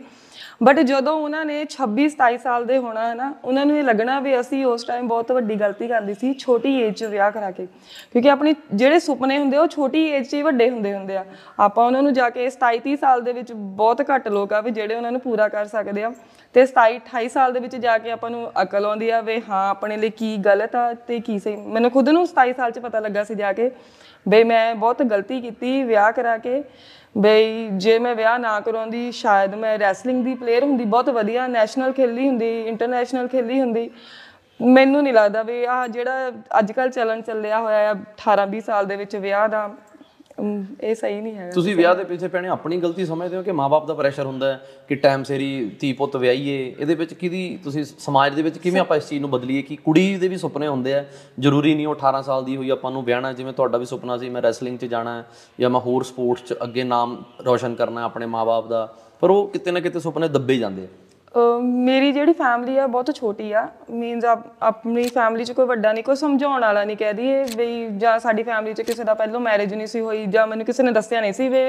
ਬਟ ਜਦੋਂ ਉਹਨਾਂ ਨੇ 26 27 ਸਾਲ ਦੇ ਹੋਣਾ ਹੈ ਨਾ ਉਹਨਾਂ ਨੂੰ ਇਹ ਲੱਗਣਾ ਵੀ ਅਸੀਂ ਉਸ ਟਾਈਮ ਬਹੁਤ ਵੱਡੀ ਗਲਤੀ ਕਰਦੀ ਸੀ ਛੋਟੀ ਏਜ 'ਚ ਵਿਆਹ ਕਰਾ ਕੇ ਕਿਉਂਕਿ ਆਪਣੀ ਜਿਹੜੇ ਸੁਪਨੇ ਹੁੰਦੇ ਉਹ ਛੋਟੀ ਏਜ 'ਚ ਹੀ ਵੱਡੇ ਹੁੰਦੇ ਹੁੰਦੇ ਆ ਆਪਾਂ ਉਹਨਾਂ ਨੂੰ ਜਾ ਕੇ 27 30 ਸਾਲ ਦੇ ਵਿੱਚ ਬਹੁਤ ਘੱਟ ਲੋਕ ਆ ਵੀ ਜਿਹੜੇ ਉਹਨਾਂ ਨੂੰ ਪੂਰਾ ਕਰ ਸਕਦੇ ਆ ਤੇ 27 28 ਸਾਲ ਦੇ ਵਿੱਚ ਜਾ ਕੇ ਆਪਾਂ ਨੂੰ ਅਕਲ ਆਉਂਦੀ ਆ ਵੀ ਹਾਂ ਆਪਣੇ ਲਈ ਕੀ ਗਲਤ ਆ ਤੇ ਕੀ ਸਹੀ ਮੈਨੂੰ ਖੁਦ ਨੂੰ 27 ਸਾਲ 'ਚ ਪਤਾ ਲੱਗਾ ਸੀ ਜਾ ਕੇ ਬਈ ਮੈਂ ਬਹੁਤ ਗਲਤੀ ਕੀਤੀ ਵਿਆਹ ਕਰਾ ਕੇ ਬਈ ਜੇ ਮੈਂ ਵਿਆਹ ਨਾ ਕਰਾਉਂਦੀ ਸ਼ਾਇਦ ਮੈਂ ਰੈਸਲਿੰਗ ਦੀ ਪਲੇਅਰ ਹੁੰਦੀ ਬਹੁਤ ਵਧੀਆ ਨੈਸ਼ਨਲ ਖੇਲੀ ਹੁੰਦੀ ਇੰਟਰਨੈਸ਼ਨਲ ਖੇਲੀ ਹੁੰਦੀ ਮੈਨੂੰ ਨਹੀਂ ਲੱਗਦਾ ਵੀ ਆ ਜਿਹੜਾ ਅੱਜ ਕੱਲ ਚੱਲਣ ਚੱਲਿਆ ਹੋਇਆ ਆ 18 20 ਸਾਲ ਦੇ ਵਿੱਚ ਵਿਆਹ ਦਾ ਇਹ ਸਹੀ ਨਹੀਂ ਹੈਗਾ ਤੁਸੀਂ ਵਿਆਹ ਦੇ ਪਿੱਛੇ ਪੈਣੇ ਆਪਣੀ ਗਲਤੀ ਸਮਝਦੇ ਹੋ ਕਿ ਮਾਪੇ ਦਾ ਪ੍ਰੈਸ਼ਰ ਹੁੰਦਾ ਹੈ ਕਿ ਟਾਈਮ ਸੇਰੀ ਧੀ ਪੁੱਤ ਵਿਆਹੀਏ ਇਹਦੇ ਵਿੱਚ ਕਿਹਦੀ ਤੁਸੀਂ ਸਮਾਜ ਦੇ ਵਿੱਚ ਕਿਵੇਂ ਆਪਾਂ ਇਸ ਚੀਜ਼ ਨੂੰ ਬਦਲੀਏ ਕਿ ਕੁੜੀ ਦੇ ਵੀ ਸੁਪਨੇ ਹੁੰਦੇ ਆ ਜ਼ਰੂਰੀ ਨਹੀਂ ਉਹ 18 ਸਾਲ ਦੀ ਹੋਈ ਆਪਾਂ ਨੂੰ ਵਿਆਹਣਾ ਜਿਵੇਂ ਤੁਹਾਡਾ ਵੀ ਸੁਪਨਾ ਸੀ ਮੈਂ ਰੈਸਲਿੰਗ 'ਚ ਜਾਣਾ ਹੈ ਜਾਂ ਮੈਂ ਹੋਰ ਸਪੋਰਟਸ 'ਚ ਅੱਗੇ ਨਾਮ ਰੋਸ਼ਨ ਕਰਨਾ ਆਪਣੇ ਮਾਪੇ ਦਾ ਪਰ ਉਹ ਕਿਤੇ ਨਾ ਕਿਤੇ ਸੁਪਨੇ ਦੱਬੇ ਜਾਂਦੇ ਆ ਮੇਰੀ ਜਿਹੜੀ ਫੈਮਿਲੀ ਆ ਬਹੁਤ ਛੋਟੀ ਆ ਮੀਨਸ ਆਪਣੀ ਫੈਮਿਲੀ 'ਚ ਕੋਈ ਵੱਡਾ ਨਹੀਂ ਕੋਈ ਸਮਝਾਉਣ ਵਾਲਾ ਨਹੀਂ ਕਹਦੀ ਇਹ ਵੀ ਜਾਂ ਸਾਡੀ ਫੈਮਿਲੀ 'ਚ ਕਿਸੇ ਦਾ ਪਹਿਲਾਂ ਮੈਰਿਜ ਨਹੀਂ ਸੀ ਹੋਈ ਜਾਂ ਮੈਨੂੰ ਕਿਸੇ ਨੇ ਦੱਸਿਆ ਨਹੀਂ ਸੀ ਵੀ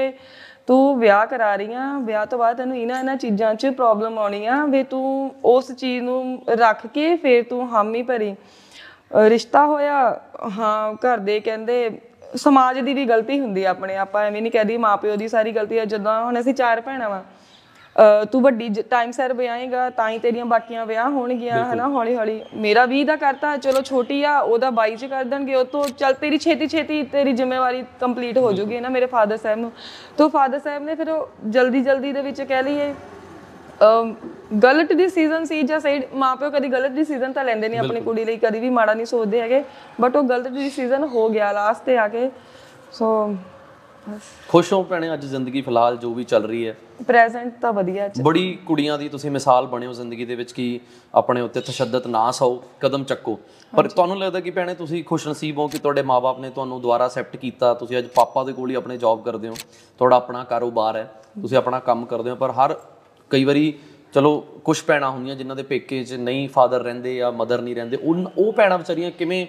ਤੂੰ ਵਿਆਹ ਕਰਾ ਰਹੀ ਆ ਵਿਆਹ ਤੋਂ ਬਾਅਦ ਤੈਨੂੰ ਇਹਨਾਂ ਇਹਨਾਂ ਚੀਜ਼ਾਂ 'ਚ ਪ੍ਰੋਬਲਮ ਆਉਣੀ ਆ ਵੀ ਤੂੰ ਉਸ ਚੀਜ਼ ਨੂੰ ਰੱਖ ਕੇ ਫੇਰ ਤੂੰ ਹਾਮੀ ਭਰੀ ਰਿਸ਼ਤਾ ਹੋਇਆ ਹਾਂ ਘਰ ਦੇ ਕਹਿੰਦੇ ਸਮਾਜ ਦੀ ਵੀ ਗਲਤੀ ਹੁੰਦੀ ਆ ਆਪਣੇ ਆਪਾਂ ਐਵੇਂ ਨਹੀਂ ਕਹਦੀ ਮਾਪਿਓ ਦੀ ਸਾਰੀ ਗਲਤੀ ਆ ਜਦੋਂ ਹੁਣ ਅਸੀਂ ਚਾਰ ਭੈਣਾਂ ਆ ਤੂੰ ਵੱਡੀ ਟਾਈਮ ਸਰ ਵਿਆਹੇਗਾ ਤਾਂ ਹੀ ਤੇਰੀਆਂ ਬਾਕੀਆਂ ਵਿਆਹ ਹੋਣਗੀਆਂ ਹਨਾ ਹੌਲੀ ਹੌਲੀ ਮੇਰਾ 20 ਦਾ ਕਰਤਾ ਚਲੋ ਛੋਟੀ ਆ ਉਹਦਾ 22 ਚ ਕਰ ਦੇਣਗੇ ਉਹ ਤੋਂ ਚਲ ਤੇਰੀ ਛੇਤੀ ਛੇਤੀ ਤੇਰੀ ਜ਼ਿੰਮੇਵਾਰੀ ਕੰਪਲੀਟ ਹੋ ਜੂਗੀ ਨਾ ਮੇਰੇ ਫਾਦਰ ਸਾਹਿਬ ਨੂੰ ਤੋਂ ਫਾਦਰ ਸਾਹਿਬ ਨੇ ਫਿਰ ਉਹ ਜਲਦੀ ਜਲਦੀ ਦੇ ਵਿੱਚ ਕਹਿ ਲਈਏ ਗਲਤ ਡਿਸੀਜਨ ਸੀ ਜਾਂ ਸਹੀ ਮਾਪਿਓ ਕਦੀ ਗਲਤ ਡਿਸੀਜਨ ਤਾਂ ਲੈਂਦੇ ਨਹੀਂ ਆਪਣੀ ਕੁੜੀ ਲਈ ਕਦੀ ਵੀ ਮਾੜਾ ਨਹੀਂ ਸੋਚਦੇ ਹੈਗੇ ਬਟ ਉਹ ਗਲਤ ਡਿਸੀਜਨ ਹੋ ਗਿਆ ਲਾਸਟ ਤੇ ਆ ਕੇ ਸੋ ਖੁਸ਼ ਹੋ ਭੈਣੇ ਅੱਜ ਜ਼ਿੰਦਗੀ ਫਿਲਹਾਲ ਜੋ ਵੀ ਚੱਲ ਰਹੀ ਹੈ ਪ੍ਰੈਜ਼ੈਂਟ ਤਾਂ ਵਧੀਆ ਚੱਲ ਬੜੀ ਕੁੜੀਆਂ ਦੀ ਤੁਸੀਂ ਮਿਸਾਲ ਬਣਿਓ ਜ਼ਿੰਦਗੀ ਦੇ ਵਿੱਚ ਕਿ ਆਪਣੇ ਉੱਤੇ ਤਸ਼ੱਦਦ ਨਾ ਸੋ ਕਦਮ ਚੱਕੋ ਪਰ ਤੁਹਾਨੂੰ ਲੱਗਦਾ ਕਿ ਭੈਣੇ ਤੁਸੀਂ ਖੁਸ਼ ਨਸੀਬ ਹੋ ਕਿ ਤੁਹਾਡੇ ਮਾਪੇ ਨੇ ਤੁਹਾਨੂੰ ਦੁਬਾਰਾ ਅਸੈਪਟ ਕੀਤਾ ਤੁਸੀਂ ਅੱਜ ਪਾਪਾ ਦੇ ਕੋਲ ਹੀ ਆਪਣੇ ਜੌਬ ਕਰਦੇ ਹੋ ਤੁਹਾਡਾ ਆਪਣਾ ਕਾਰੋਬਾਰ ਹੈ ਤੁਸੀਂ ਆਪਣਾ ਕੰਮ ਕਰਦੇ ਹੋ ਪਰ ਹਰ ਕਈ ਵਾਰੀ ਚਲੋ ਕੁਝ ਪੈਣਾ ਹੁੰਦੀਆਂ ਜਿਨ੍ਹਾਂ ਦੇ ਪੇਕੇ 'ਚ ਨਹੀਂ ਫਾਦਰ ਰਹਿੰਦੇ ਜਾਂ ਮਦਰ ਨਹੀਂ ਰਹਿੰਦੇ ਉਹ ਉਹ ਪੈਣਾ ਵਿਚਾਰੀਆਂ ਕਿਵੇਂ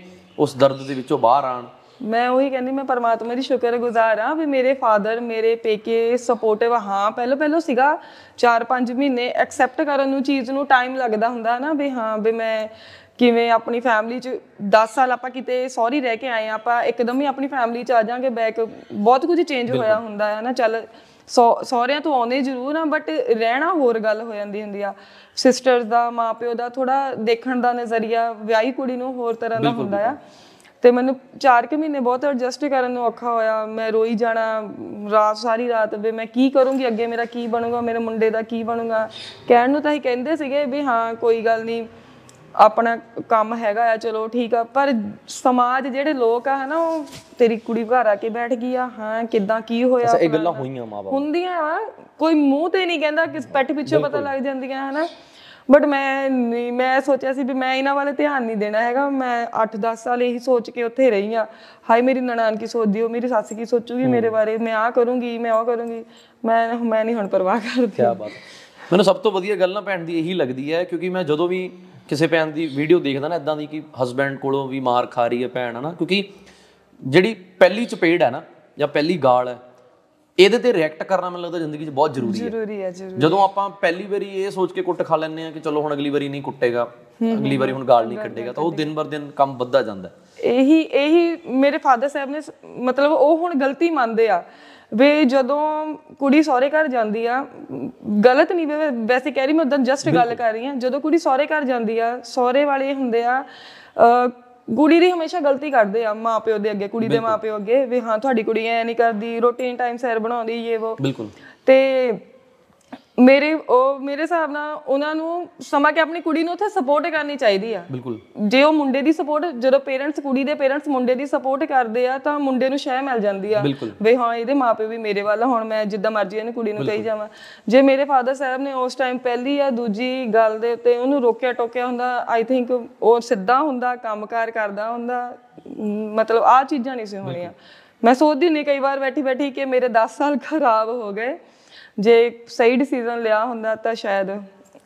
ਉਸ ਦਰਦ ਦੇ ਵਿੱਚੋਂ ਬਾਹਰ ਆਣ ਮੈਂ ਉਹੀ ਕਹਿੰਦੀ ਮੈਂ ਪਰਮਾਤਮਾ ਦੀ ਸ਼ੁਕਰਗੁਜ਼ਾਰ ਆ ਵੀ ਮੇਰੇ ਫਾਦਰ ਮੇਰੇ ਪੇਕੇ ਸਪੋਰਟਿਵ ਹਾਂ ਪਹਿਲਾਂ ਪਹਿਲਾਂ ਸੀਗਾ 4-5 ਮਹੀਨੇ ਐਕਸੈਪਟ ਕਰਨ ਨੂੰ ਚੀਜ਼ ਨੂੰ ਟਾਈਮ ਲੱਗਦਾ ਹੁੰਦਾ ਨਾ ਵੀ ਹਾਂ ਵੀ ਮੈਂ ਕਿਵੇਂ ਆਪਣੀ ਫੈਮਿਲੀ ਚ 10 ਸਾਲ ਆਪਾਂ ਕਿਤੇ ਸੌਰੀ ਰਹਿ ਕੇ ਆਏ ਆਪਾਂ ਇੱਕਦਮ ਹੀ ਆਪਣੀ ਫੈਮਿਲੀ ਚ ਆ ਜਾਾਂਗੇ ਬੈਕ ਬਹੁਤ ਕੁਝ ਚੇਂਜ ਹੋਇਆ ਹੁੰਦਾ ਹੈ ਨਾ ਚੱਲ ਸਹੁਰਿਆਂ ਤੋਂ ਆਉਨੇ ਜ਼ਰੂਰ ਆ ਬਟ ਰਹਿਣਾ ਹੋਰ ਗੱਲ ਹੋ ਜਾਂਦੀ ਹੁੰਦੀ ਆ ਸਿਸਟਰਸ ਦਾ ਮਾਪਿਓ ਦਾ ਥੋੜਾ ਦੇਖਣ ਦਾ ਨਜ਼ਰੀਆ ਵਿਆਹੀ ਕੁੜੀ ਨੂੰ ਹੋਰ ਤਰ੍ਹਾਂ ਦਾ ਹੁੰਦਾ ਆ ਤੇ ਮੈਨੂੰ 4 ਕਿ ਮਹੀਨੇ ਬਹੁਤ ਐਡਜਸਟ ਕਰਨ ਨੂੰ ਔਖਾ ਹੋਇਆ ਮੈਂ ਰੋਈ ਜਾਣਾ ਰਾਤ ਸਾਰੀ ਰਾਤ ਵੀ ਮੈਂ ਕੀ ਕਰੂੰਗੀ ਅੱਗੇ ਮੇਰਾ ਕੀ ਬਣੂਗਾ ਮੇਰੇ ਮੁੰਡੇ ਦਾ ਕੀ ਬਣੂਗਾ ਕਹਿਣ ਨੂੰ ਤਾਂ ਹੀ ਕਹਿੰਦੇ ਸੀਗੇ ਵੀ ਹਾਂ ਕੋਈ ਗੱਲ ਨਹੀਂ ਆਪਣਾ ਕੰਮ ਹੈਗਾ ਆ ਚਲੋ ਠੀਕ ਆ ਪਰ ਸਮਾਜ ਜਿਹੜੇ ਲੋਕ ਆ ਹਨਾ ਉਹ ਤੇਰੀ ਕੁੜੀ ਘਰ ਆ ਕੇ ਬੈਠ ਗਈ ਆ ਹਾਂ ਕਿਦਾਂ ਕੀ ਹੋਇਆ ਇਹ ਗੱਲਾਂ ਹੋਈਆਂ ਮਾਪੇ ਹੁੰਦੀਆਂ ਆ ਕੋਈ ਮੂੰਹ ਤੇ ਨਹੀਂ ਕਹਿੰਦਾ ਕਿਸ ਪੈਟ ਪਿੱਛੇ ਪਤਾ ਲੱਗ ਜਾਂਦੀਆਂ ਹਨਾ ਬਟ ਮੈਂ ਨਹੀਂ ਮੈਂ ਸੋਚਿਆ ਸੀ ਵੀ ਮੈਂ ਇਹਨਾਂ ਵੱਲ ਧਿਆਨ ਨਹੀਂ ਦੇਣਾ ਹੈਗਾ ਮੈਂ 8-10 ਸਾਲ ਇਹੀ ਸੋਚ ਕੇ ਉੱਥੇ ਰਹੀ ਆ ਹਾਈ ਮੇਰੀ ਨਨਾਣ ਕੀ ਸੋਚਦੀ ਹੋ ਮੇਰੀ ਸੱਸ ਕੀ ਸੋਚੂਗੀ ਮੇਰੇ ਬਾਰੇ ਮੈਂ ਆ ਕਰੂੰਗੀ ਮੈਂ ਉਹ ਕਰੂੰਗੀ ਮੈਂ ਮੈਂ ਨਹੀਂ ਹੁਣ ਪਰਵਾਹ ਕਰਦੀ ਕੀ ਬਾਤ ਮੈਨੂੰ ਸਭ ਤੋਂ ਵਧੀਆ ਗੱਲ ਨਾ ਭੈਣ ਦੀ ਇਹੀ ਲੱਗਦੀ ਹੈ ਕਿਉਂਕਿ ਮੈਂ ਜਦੋਂ ਵੀ ਕਿਸੇ ਭੈਣ ਦੀ ਵੀਡੀਓ ਦੇਖਦਾ ਨਾ ਇਦਾਂ ਦੀ ਕਿ ਹਸਬੰਡ ਕੋਲੋਂ ਵੀ ਮਾਰ ਖਾ ਰਹੀ ਹੈ ਭੈਣ ਹਨਾ ਕਿਉਂਕਿ ਜਿਹੜੀ ਪਹਿਲੀ ਚਪੇੜ ਹੈ ਨਾ ਜਾਂ ਪਹਿਲੀ ਗਾਲ ਹੈ ਇਹਦੇ ਤੇ ਰਿਐਕਟ ਕਰਨਾ ਮੈਨੂੰ ਲੱਗਦਾ ਜ਼ਿੰਦਗੀ 'ਚ ਬਹੁਤ ਜ਼ਰੂਰੀ ਹੈ ਜ਼ਰੂਰੀ ਹੈ ਜ਼ਰੂਰੀ ਜਦੋਂ ਆਪਾਂ ਪਹਿਲੀ ਵਾਰੀ ਇਹ ਸੋਚ ਕੇ ਕੁੱਟ ਖਾ ਲੈਂਦੇ ਆ ਕਿ ਚਲੋ ਹੁਣ ਅਗਲੀ ਵਾਰੀ ਨਹੀਂ ਕੁੱਟੇਗਾ ਅਗਲੀ ਵਾਰੀ ਹੁਣ ਗਾਲ ਨਹੀਂ ਕੱਢੇਗਾ ਤਾਂ ਉਹ ਦਿਨ ਬਰ ਦਿਨ ਕੰਮ ਵੱਧਦਾ ਜਾਂਦਾ ਇਹੀ ਇਹੀ ਮੇਰੇ ਫਾਦਰ ਸਾਹਿਬ ਨੇ ਮਤਲਬ ਉਹ ਹੁਣ ਗਲਤੀ ਮੰਨਦੇ ਆ ਵੇ ਜਦੋਂ ਕੁੜੀ ਸਹੁਰੇ ਘਰ ਜਾਂਦੀ ਆ ਗਲਤ ਨਹੀਂ ਵੇ ਵੈਸੇ ਕਹਿ ਰਹੀ ਮੈਂ ਉਦੋਂ ਜਸਟ ਗੱਲ ਕਰ ਰਹੀ ਆ ਜਦੋਂ ਕੁੜੀ ਸਹੁਰੇ ਘਰ ਜਾਂਦੀ ਆ ਸਹੁਰੇ ਵਾਲੇ ਹੁੰਦੇ ਆ ਕੁੜੀ ਦੀ ਹਮੇਸ਼ਾ ਗਲਤੀ ਕਰਦੇ ਆ ਪਿਓ ਦੇ ਅੱਗੇ ਕੁੜੀ ਦੇ ਪਿਓ ਅੱਗੇ ਵੀ ਹਾਂ ਤੁਹਾਡੀ ਕੁੜੀ ਐ ਨਹੀਂ ਕਰਦੀ ਰੋਟੀ ਨਹੀਂ ਟਾਈਮ ਸਿਰ ਬਣਾਉਂਦੀ ਇਹ ਉਹ ਬਿਲਕੁਲ ਤੇ ਮੇਰੇ ਉਹ ਮੇਰੇ ਹਿਸਾਬ ਨਾਲ ਉਹਨਾਂ ਨੂੰ ਸਮਾਂ ਕੇ ਆਪਣੀ ਕੁੜੀ ਨੂੰ ਉੱਥੇ ਸਪੋਰਟ ਕਰਨੀ ਚਾਹੀਦੀ ਆ ਬਿਲਕੁਲ ਜੇ ਉਹ ਮੁੰਡੇ ਦੀ ਸਪੋਰਟ ਜਦੋਂ ਪੇਰੈਂਟਸ ਕੁੜੀ ਦੇ ਪੇਰੈਂਟਸ ਮੁੰਡੇ ਦੀ ਸਪੋਰਟ ਕਰਦੇ ਆ ਤਾਂ ਮੁੰਡੇ ਨੂੰ ਸ਼ਹਿ ਮਿਲ ਜਾਂਦੀ ਆ ਵੀ ਹਾਂ ਇਹਦੇ ਮਾਪੇ ਵੀ ਮੇਰੇ ਵੱਲ ਹੁਣ ਮੈਂ ਜਿੱਦਾਂ ਮਰਜ਼ੀ ਇਹਨੂੰ ਕੁੜੀ ਨੂੰ ਕਹੀ ਜਾਵਾਂ ਜੇ ਮੇਰੇ ਫਾਦਰ ਸਾਹਿਬ ਨੇ ਉਸ ਟਾਈਮ ਪਹਿਲੀ ਜਾਂ ਦੂਜੀ ਗੱਲ ਦੇ ਉੱਤੇ ਉਹਨੂੰ ਰੋਕਿਆ ਟੋਕਿਆ ਹੁੰਦਾ ਆਈ ਥਿੰਕ ਉਹ ਸਿੱਧਾ ਹੁੰਦਾ ਕੰਮਕਾਰ ਕਰਦਾ ਹੁੰਦਾ ਮਤਲਬ ਆ ਚੀਜ਼ਾਂ ਨਹੀਂ ਸੀ ਹੋਣੀਆਂ ਮੈਂ ਸੋਚਦੀ ਨਹੀਂ ਕਈ ਵਾਰ ਬੈਠੀ ਬੈਠੀ ਕਿ ਮੇਰੇ 10 ਸਾਲ ਖਰਾਬ ਹੋ ਗਏ ਜੇ ਸਹੀ ਡਿਸੀਜਨ ਲਿਆ ਹੁੰਦਾ ਤਾਂ ਸ਼ਾਇਦ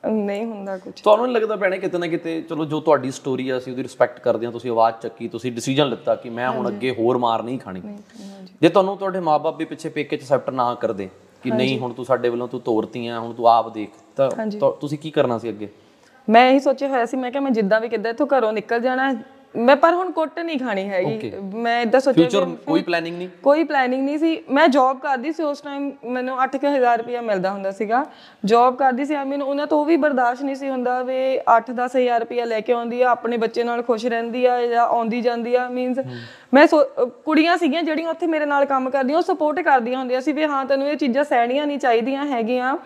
ਨਹੀਂ ਹੁੰਦਾ ਕੁਝ ਤੁਹਾਨੂੰ ਨਹੀਂ ਲੱਗਦਾ ਪੈਣਾ ਕਿਤੇ ਨਾ ਕਿਤੇ ਚਲੋ ਜੋ ਤੁਹਾਡੀ ਸਟੋਰੀ ਆ ਅਸੀਂ ਉਹਦੀ ਰਿਸਪੈਕਟ ਕਰਦੇ ਹਾਂ ਤੁਸੀਂ ਆਵਾਜ਼ ਚੱਕੀ ਤੁਸੀਂ ਡਿਸੀਜਨ ਲਿੱਤਾ ਕਿ ਮੈਂ ਹੁਣ ਅੱਗੇ ਹੋਰ ਮਾਰ ਨਹੀਂ ਖਾਣੀ ਜੇ ਤੁਹਾਨੂੰ ਤੁਹਾਡੇ ਮਾਪੇ ਵੀ ਪਿੱਛੇ ਪੇਕੇ ਚ ਐਕਸੈਪਟ ਨਾ ਕਰਦੇ ਕਿ ਨਹੀਂ ਹੁਣ ਤੂੰ ਸਾਡੇ ਵੱਲੋਂ ਤੂੰ ਤੋਰਤੀਆਂ ਹੁਣ ਤੂੰ ਆਪ ਦੇਖ ਤਾਂ ਤੁਸੀਂ ਕੀ ਕਰਨਾ ਸੀ ਅੱਗੇ ਮੈਂ ਇਹੀ ਸੋਚਿਆ ਹੋਇਆ ਸੀ ਮੈਂ ਕਿਹਾ ਮੈਂ ਜਿੱਦਾਂ ਵੀ ਕਿੱਦਾਂ ਇੱਥੋਂ ਘਰੋਂ ਨਿਕਲ ਜਾਣਾ ਮੈਂ ਪਰ ਹੁਣ ਕੁੱਟ ਨਹੀਂ ਖਾਣੀ ਹੈਗੀ ਮੈਂ ਇਦਾਂ ਸੋਚਿਆ ਫਿਊਚਰ ਕੋਈ ਪਲੈਨਿੰਗ ਨਹੀਂ ਕੋਈ ਪਲੈਨਿੰਗ ਨਹੀਂ ਸੀ ਮੈਂ ਜੌਬ ਕਰਦੀ ਸੀ ਉਸ ਟਾਈਮ ਮੈਨੂੰ 8000 ਰੁਪਇਆ ਮਿਲਦਾ ਹੁੰਦਾ ਸੀਗਾ ਜੌਬ ਕਰਦੀ ਸੀ ਮੈਨੂੰ ਉਹਨਾਂ ਤੋਂ ਵੀ ਬਰਦਾਸ਼ਤ ਨਹੀਂ ਸੀ ਹੁੰਦਾ ਵੀ 8-10000 ਰੁਪਇਆ ਲੈ ਕੇ ਆਉਂਦੀ ਆ ਆਪਣੇ ਬੱਚੇ ਨਾਲ ਖੁਸ਼ ਰਹਿੰਦੀ ਆ ਜਾਂ ਆਉਂਦੀ ਜਾਂਦੀ ਆ ਮੀਨਸ ਮੈਂ ਕੁੜੀਆਂ ਸੀਗੀਆਂ ਜਿਹੜੀਆਂ ਉੱਥੇ ਮੇਰੇ ਨਾਲ ਕੰਮ ਕਰਦੀਆਂ ਉਹ ਸਪੋਰਟ ਕਰਦੀਆਂ ਹੁੰਦੀਆਂ ਸੀ ਵੀ ਹਾਂ ਤੈਨੂੰ ਇਹ ਚੀਜ਼ਾਂ ਸਹਿਣੀਆਂ ਨਹੀਂ ਚਾਹੀਦੀਆਂ ਹੈਗੀਆਂ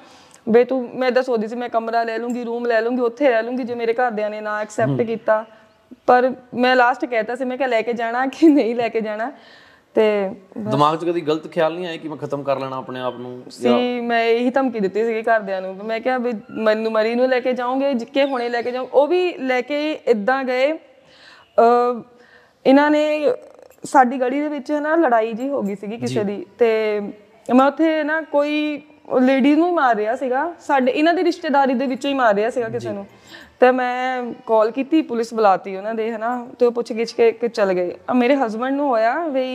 ਵੇ ਤੂੰ ਮੈਂ ਤਾਂ ਸੋਚਦੀ ਸੀ ਮੈਂ ਕਮਰਾ ਲੈ ਲੂੰਗੀ ਰੂਮ ਲੈ ਲੂੰਗੀ ਉੱਥੇ ਰਹਿ ਲੂੰਗੀ ਜੇ ਮੇਰੇ ਘਰਦਿਆਂ ਨੇ ਨਾ ਐਕਸੈਪਟ ਕੀਤਾ ਪਰ ਮੈਂ ਲਾਸਟ ਕਹਿਤਾ ਸੀ ਮੈਂ ਕਿਹਾ ਲੈ ਕੇ ਜਾਣਾ ਕਿ ਨਹੀਂ ਲੈ ਕੇ ਜਾਣਾ ਤੇ ਦਿਮਾਗ 'ਚ ਕਦੀ ਗਲਤ ਖਿਆਲ ਨਹੀਂ ਆਇਆ ਕਿ ਮੈਂ ਖਤਮ ਕਰ ਲੈਣਾ ਆਪਣੇ ਆਪ ਨੂੰ ਸੀ ਮੈਂ ਇਹੀ ਧਮਕੀ ਦਿੱਤੀ ਸੀ ਘਰਦਿਆਂ ਨੂੰ ਮੈਂ ਕਿਹਾ ਵੀ ਮੈਨੂੰ ਮਰੀ ਨੂੰ ਲੈ ਕੇ ਜਾਓਗੇ ਜਿੱਕੇ ਹੁਣੇ ਲੈ ਕੇ ਜਾਓ ਉਹ ਵੀ ਲੈ ਕੇ ਇਦਾਂ ਗਏ ਇਹਨਾਂ ਨੇ ਸਾਡੀ ਗੜੀ ਦੇ ਵਿੱਚ ਹਨਾ ਲੜਾਈ ਜੀ ਹੋ ਗਈ ਸੀਗੀ ਕਿਸੇ ਦੀ ਤੇ ਮੈਂ ਉੱਥੇ ਨਾ ਕੋਈ ਉਹ ਲੇਡੀ ਨੂੰ ਹੀ ਮਾਰ ਰਿਹਾ ਸੀਗਾ ਸਾਡੇ ਇਹਨਾਂ ਦੀ ਰਿਸ਼ਤੇਦਾਰੀ ਦੇ ਵਿੱਚੋਂ ਹੀ ਮਾਰ ਰਿਹਾ ਸੀਗਾ ਕਿਸੇ ਨੂੰ ਤੇ ਮੈਂ ਕਾਲ ਕੀਤੀ ਪੁਲਿਸ ਬੁਲਾਤੀ ਉਹਨਾਂ ਦੇ ਹਨਾ ਤੇ ਉਹ ਪੁੱਛ ਗਿੱਛ ਕੇ ਕਿ ਚਲ ਗਏ ਮੇਰੇ ਹਸਬੰਡ ਨੂੰ ਹੋਇਆ ਵੀ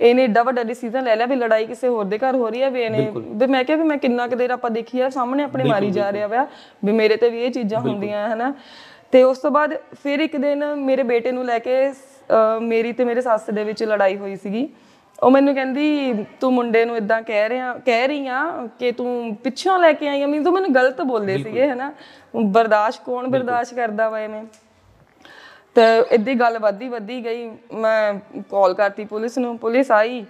ਇਹਨੇ ਏਡਾ ਵੱਡਾ ਡਿਸੀਜਨ ਲੈ ਲਿਆ ਵੀ ਲੜਾਈ ਕਿਸੇ ਹੋਰ ਦੇ ਘਰ ਹੋ ਰਹੀ ਹੈ ਵੀ ਇਹਨੇ ਵੀ ਮੈਂ ਕਿਹਾ ਵੀ ਮੈਂ ਕਿੰਨਾ ਕੁ ਦੇਰ ਆਪਾਂ ਦੇਖੀ ਆ ਸਾਹਮਣੇ ਆਪਣੇ ਮਾਰੀ ਜਾ ਰਿਹਾ ਵਾ ਵੀ ਮੇਰੇ ਤੇ ਵੀ ਇਹ ਚੀਜ਼ਾਂ ਹੁੰਦੀਆਂ ਹਨਾ ਤੇ ਉਸ ਤੋਂ ਬਾਅਦ ਫਿਰ ਇੱਕ ਦਿਨ ਮੇਰੇ ਬੇਟੇ ਨੂੰ ਲੈ ਕੇ ਮੇਰੀ ਤੇ ਮੇਰੇ ਸੱਸ ਦੇ ਵਿੱਚ ਲੜਾਈ ਹੋਈ ਸੀਗੀ ਉਹ ਮੈਨੂੰ ਕਹਿੰਦੀ ਤੂੰ ਮੁੰਡੇ ਨੂੰ ਇਦਾਂ ਕਹਿ ਰਿਹਾ ਕਹਿ ਰਹੀ ਆ ਕਿ ਤੂੰ ਪਿੱਛੋਂ ਲੈ ਕੇ ਆਈ ਆ ਮੀਨ ਤੂੰ ਮੈਨੂੰ ਗਲਤ ਬੋਲਦੇ ਸੀਗੇ ਹਨਾ ਬਰਦਾਸ਼ਤ ਕੌਣ ਬਰਦਾਸ਼ਤ ਕਰਦਾ ਵਾ ਐਵੇਂ ਤੇ ਇਦਾਂ ਗੱਲ ਵੱਧੀ ਵੱਧੀ ਗਈ ਮੈਂ ਕਾਲ ਕਰਤੀ ਪੁਲਿਸ ਨੂੰ ਪੁਲਿਸ ਆਈ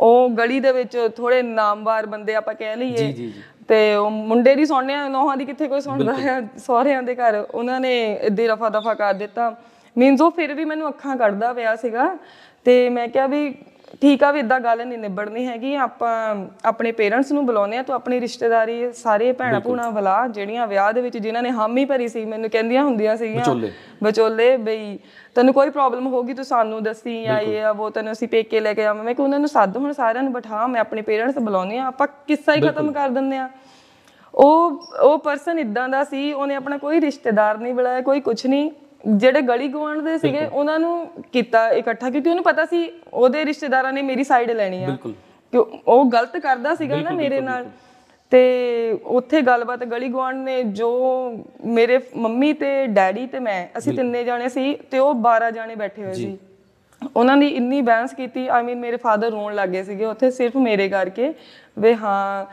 ਉਹ ਗਲੀ ਦੇ ਵਿੱਚ ਥੋੜੇ ਨਾਮਵਾਰ ਬੰਦੇ ਆਪਾਂ ਕਹਿ ਲਈਏ ਤੇ ਉਹ ਮੁੰਡੇ ਦੀ ਸੌਣਿਆ ਨੋਹਾਂ ਦੀ ਕਿੱਥੇ ਕੋਈ ਸੁਣਦਾ ਹੈ ਸਹੁਰਿਆਂ ਦੇ ਘਰ ਉਹਨਾਂ ਨੇ ਇਦਾਂ ਰਫਾ ਦਫਾ ਕਰ ਦਿੱਤਾ ਮੀਨਸ ਉਹ ਫਿਰ ਵੀ ਮੈਨੂੰ ਅੱਖਾਂ ਕੱਢਦਾ ਪਿਆ ਸੀਗਾ ਤੇ ਮੈਂ ਕਿਹਾ ਵੀ ਠੀਕ ਆ ਵੀ ਇਦਾਂ ਗੱਲ ਨਹੀਂ ਨਿਬੜਨੀ ਹੈਗੀ ਆਪਾਂ ਆਪਣੇ ਪੇਰੈਂਟਸ ਨੂੰ ਬੁਲਾਉਨੇ ਆ ਤਾਂ ਆਪਣੀ ਰਿਸ਼ਤੇਦਾਰੀ ਸਾਰੇ ਭੈਣਾ ਭੂਣਾ ਬੁਲਾ ਜਿਹੜੀਆਂ ਵਿਆਹ ਦੇ ਵਿੱਚ ਜਿਨ੍ਹਾਂ ਨੇ ਹਾਮੀ ਭਰੀ ਸੀ ਮੈਨੂੰ ਕਹਿੰਦੀਆਂ ਹੁੰਦੀਆਂ ਸੀਗੀਆਂ ਵਿਚੋਲੇ ਬਈ ਤੈਨੂੰ ਕੋਈ ਪ੍ਰੋਬਲਮ ਹੋਗੀ ਤੂੰ ਸਾਨੂੰ ਦੱਸੀ ਜਾਂ ਇਹ ਆ ਉਹ ਤੈਨੂੰ ਅਸੀਂ ਪੇਕੇ ਲੈ ਕੇ ਆਵਾਂ ਮੈਂ ਕਿ ਉਹਨਾਂ ਨੂੰ ਸੱਦ ਹੁਣ ਸਾਰਿਆਂ ਨੂੰ ਬਿਠਾ ਮੈਂ ਆਪਣੇ ਪੇਰੈਂਟਸ ਬੁਲਾਉਨੇ ਆ ਆਪਾਂ ਕਿੱਸਾ ਹੀ ਖਤਮ ਕਰ ਦਿੰਦੇ ਆ ਉਹ ਉਹ ਪਰਸਨ ਇਦਾਂ ਦਾ ਸੀ ਉਹਨੇ ਆਪਣਾ ਕੋਈ ਰਿਸ਼ਤੇਦਾਰ ਨਹੀਂ ਬੁਲਾਇਆ ਕੋਈ ਕੁਝ ਨਹੀਂ ਜਿਹੜੇ ਗਲੀ ਗਵਾਂਡ ਦੇ ਸੀਗੇ ਉਹਨਾਂ ਨੂੰ ਕੀਤਾ ਇਕੱਠਾ ਕਿਉਂਕਿ ਉਹਨੂੰ ਪਤਾ ਸੀ ਉਹਦੇ ਰਿਸ਼ਤੇਦਾਰਾਂ ਨੇ ਮੇਰੀ ਸਾਈਡ ਲੈਣੀ ਆ ਕਿ ਉਹ ਗਲਤ ਕਰਦਾ ਸੀਗਾ ਨਾ ਮੇਰੇ ਨਾਲ ਤੇ ਉੱਥੇ ਗੱਲਬਾਤ ਗਲੀ ਗਵਾਂਡ ਨੇ ਜੋ ਮੇਰੇ ਮੰਮੀ ਤੇ ਡੈਡੀ ਤੇ ਮੈਂ ਅਸੀਂ ਤਿੰਨੇ ਜਾਣੇ ਸੀ ਤੇ ਉਹ 12 ਜਾਣੇ ਬੈਠੇ ਹੋਏ ਸੀ ਉਹਨਾਂ ਨੇ ਇੰਨੀ ਬੈਂਸ ਕੀਤੀ ਆਈ ਮੀਨ ਮੇਰੇ ਫਾਦਰ ਰੋਣ ਲੱਗੇ ਸੀਗੇ ਉੱਥੇ ਸਿਰਫ ਮੇਰੇ ਕਰਕੇ ਵੇ ਹਾਂ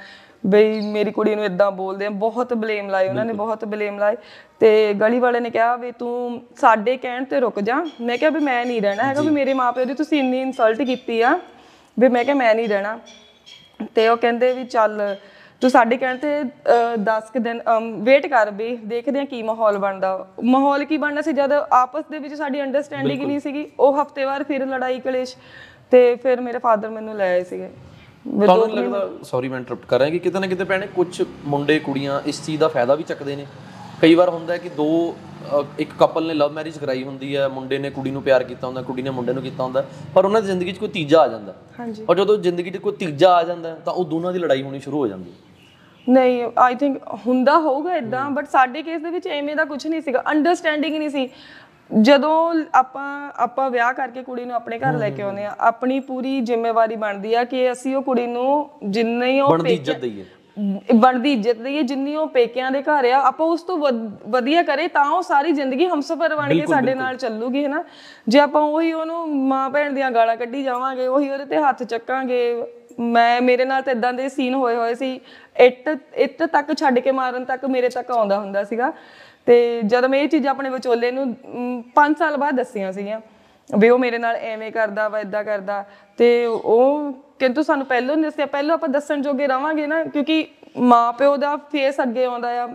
ਬਈ ਮੇਰੀ ਕੁੜੀ ਨੂੰ ਇਦਾਂ ਬੋਲਦੇ ਆ ਬਹੁਤ ਬਲੇਮ ਲਾਏ ਉਹਨਾਂ ਨੇ ਬਹੁਤ ਬਲੇਮ ਲਾਏ ਤੇ ਗਲੀ ਵਾਲੇ ਨੇ ਕਿਹਾ ਵੀ ਤੂੰ ਸਾਡੇ ਕਹਿਣ ਤੇ ਰੁਕ ਜਾ ਮੈਂ ਕਿਹਾ ਵੀ ਮੈਂ ਨਹੀਂ ਰਹਿਣਾ ਹੈਗਾ ਵੀ ਮੇਰੇ ਮਾਪਿਓ ਦੀ ਤੁਸੀਂ ਇੰਨੀ ਇਨਸਲਟ ਕੀਤੀ ਆ ਵੀ ਮੈਂ ਕਿਹਾ ਮੈਂ ਨਹੀਂ ਰਹਿਣਾ ਤੇ ਉਹ ਕਹਿੰਦੇ ਵੀ ਚੱਲ ਤੂੰ ਸਾਡੇ ਕਹਿਣ ਤੇ 10 ਕਿ ਦਿਨ ਵੇਟ ਕਰ ਵੀ ਦੇਖਦੇ ਆ ਕੀ ਮਾਹੌਲ ਬਣਦਾ ਮਾਹੌਲ ਕੀ ਬਣਨਾ ਸੀ ਜਦ ਆਪਸ ਦੇ ਵਿੱਚ ਸਾਡੀ ਅੰਡਰਸਟੈਂਡਿੰਗ ਹੀ ਨਹੀਂ ਸੀਗੀ ਉਹ ਹਫਤੇ ਬਾਅਦ ਫਿਰ ਲੜਾਈ ਕਲੇਸ਼ ਤੇ ਫਿਰ ਮੇਰੇ ਫਾਦਰ ਮੈਨੂੰ ਲੈ ਆਏ ਸੀਗੇ ਤੁਹਾਨੂੰ ਲੱਗਦਾ ਸੌਰੀ ਮੈਂ ਇੰਟਰਪਟ ਕਰ ਰਿਹਾ ਕਿ ਕਿਤੇ ਨਾ ਕਿਤੇ ਪੈਣੇ ਕੁਝ ਮੁੰਡੇ ਕੁੜੀਆਂ ਇਸ ਚੀਜ਼ ਦਾ ਫਾਇਦਾ ਵੀ ਚੱਕਦੇ ਨੇ ਕਈ ਵਾਰ ਹੁੰਦਾ ਹੈ ਕਿ ਦੋ ਇੱਕ ਕਪਲ ਨੇ ਲਵ ਮੈਰਿਜ ਕਰਾਈ ਹੁੰਦੀ ਹੈ ਮੁੰਡੇ ਨੇ ਕੁੜੀ ਨੂੰ ਪਿਆਰ ਕੀਤਾ ਹੁੰਦਾ ਕੁੜੀ ਨੇ ਮੁੰਡੇ ਨੂੰ ਕੀਤਾ ਹੁੰਦਾ ਪਰ ਉਹਨਾਂ ਦੀ ਜ਼ਿੰਦਗੀ 'ਚ ਕੋਈ ਤੀਜਾ ਆ ਜਾਂਦਾ ਹਾਂਜੀ ਔਰ ਜਦੋਂ ਜ਼ਿੰਦਗੀ 'ਚ ਕੋਈ ਤੀਜਾ ਆ ਜਾਂਦਾ ਤਾਂ ਉਹ ਦੋਨਾਂ ਦੀ ਲੜਾਈ ਹੋਣੀ ਸ਼ੁਰੂ ਹੋ ਜਾਂਦੀ ਨਹੀਂ ਆਈ ਥਿੰਕ ਹੁੰਦਾ ਹੋਊਗਾ ਇਦਾਂ ਬਟ ਸਾਡੇ ਕੇਸ ਦੇ ਵਿੱਚ ਐਵੇਂ ਦਾ ਕੁਝ ਨਹੀਂ ਸੀਗਾ ਅੰਡਰਸਟੈਂਡਿੰਗ ਹੀ ਨਹੀਂ ਸੀ ਜਦੋਂ ਆਪਾਂ ਆਪਾਂ ਵਿਆਹ ਕਰਕੇ ਕੁੜੀ ਨੂੰ ਆਪਣੇ ਘਰ ਲੈ ਕੇ ਆਉਂਦੇ ਆ ਆਪਣੀ ਪੂਰੀ ਜ਼ਿੰਮੇਵਾਰੀ ਬਣਦੀ ਆ ਕਿ ਅਸੀਂ ਉਹ ਕੁੜੀ ਨੂੰ ਜਿੰਨੀ ਉਹ ਬਣਦੀ ਇੱਜ਼ਤ ਦਈਏ ਬਣਦੀ ਇੱਜ਼ਤ ਦਈਏ ਜਿੰਨੀ ਉਹ ਪੇਕਿਆਂ ਦੇ ਘਰ ਆ ਆਪਾਂ ਉਸ ਤੋਂ ਵਧੀਆ ਕਰੇ ਤਾਂ ਉਹ ਸਾਰੀ ਜ਼ਿੰਦਗੀ ਹਮਸਫਰ ਬਣ ਕੇ ਸਾਡੇ ਨਾਲ ਚੱਲੂਗੀ ਹੈਨਾ ਜੇ ਆਪਾਂ ਉਹੀ ਉਹਨੂੰ ਮਾਂ ਭੈਣ ਦੀਆਂ ਗਾਲਾਂ ਕੱਢੀ ਜਾਵਾਂਗੇ ਉਹੀ ਉਹਦੇ ਤੇ ਹੱਥ ਚੱਕਾਂਗੇ ਮੈਂ ਮੇਰੇ ਨਾਲ ਤਾਂ ਇਦਾਂ ਦੇ ਸੀਨ ਹੋਏ ਹੋਏ ਸੀ ਇੱਟ ਇੱਟ ਤੱਕ ਛੱਡ ਕੇ ਮਾਰਨ ਤੱਕ ਮੇਰੇ ਤੱਕ ਆਉਂਦਾ ਹੁੰਦਾ ਸੀਗਾ ਤੇ ਜਦ ਮੈਂ ਇਹ ਚੀਜ਼ ਆਪਣੇ ਵਿਚੋਲੇ ਨੂੰ 5 ਸਾਲ ਬਾਅਦ ਦੱਸੀਆਂ ਸੀਗੀਆਂ ਵੀ ਉਹ ਮੇਰੇ ਨਾਲ ਐਵੇਂ ਕਰਦਾ ਵਾ ਇਦਾਂ ਕਰਦਾ ਤੇ ਉਹ ਕਿੰਤੂ ਸਾਨੂੰ ਪਹਿਲੋਂ ਨਹੀਂ ਦੱਸਿਆ ਪਹਿਲੋਂ ਆਪਾਂ ਦੱਸਣ ਜੋਗੇ ਰਾਵਾਂਗੇ ਨਾ ਕਿਉਂਕਿ ਮਾਪਿਓ ਦਾ ਫੇਸ ਅੱਗੇ ਆਉਂਦਾ ਆ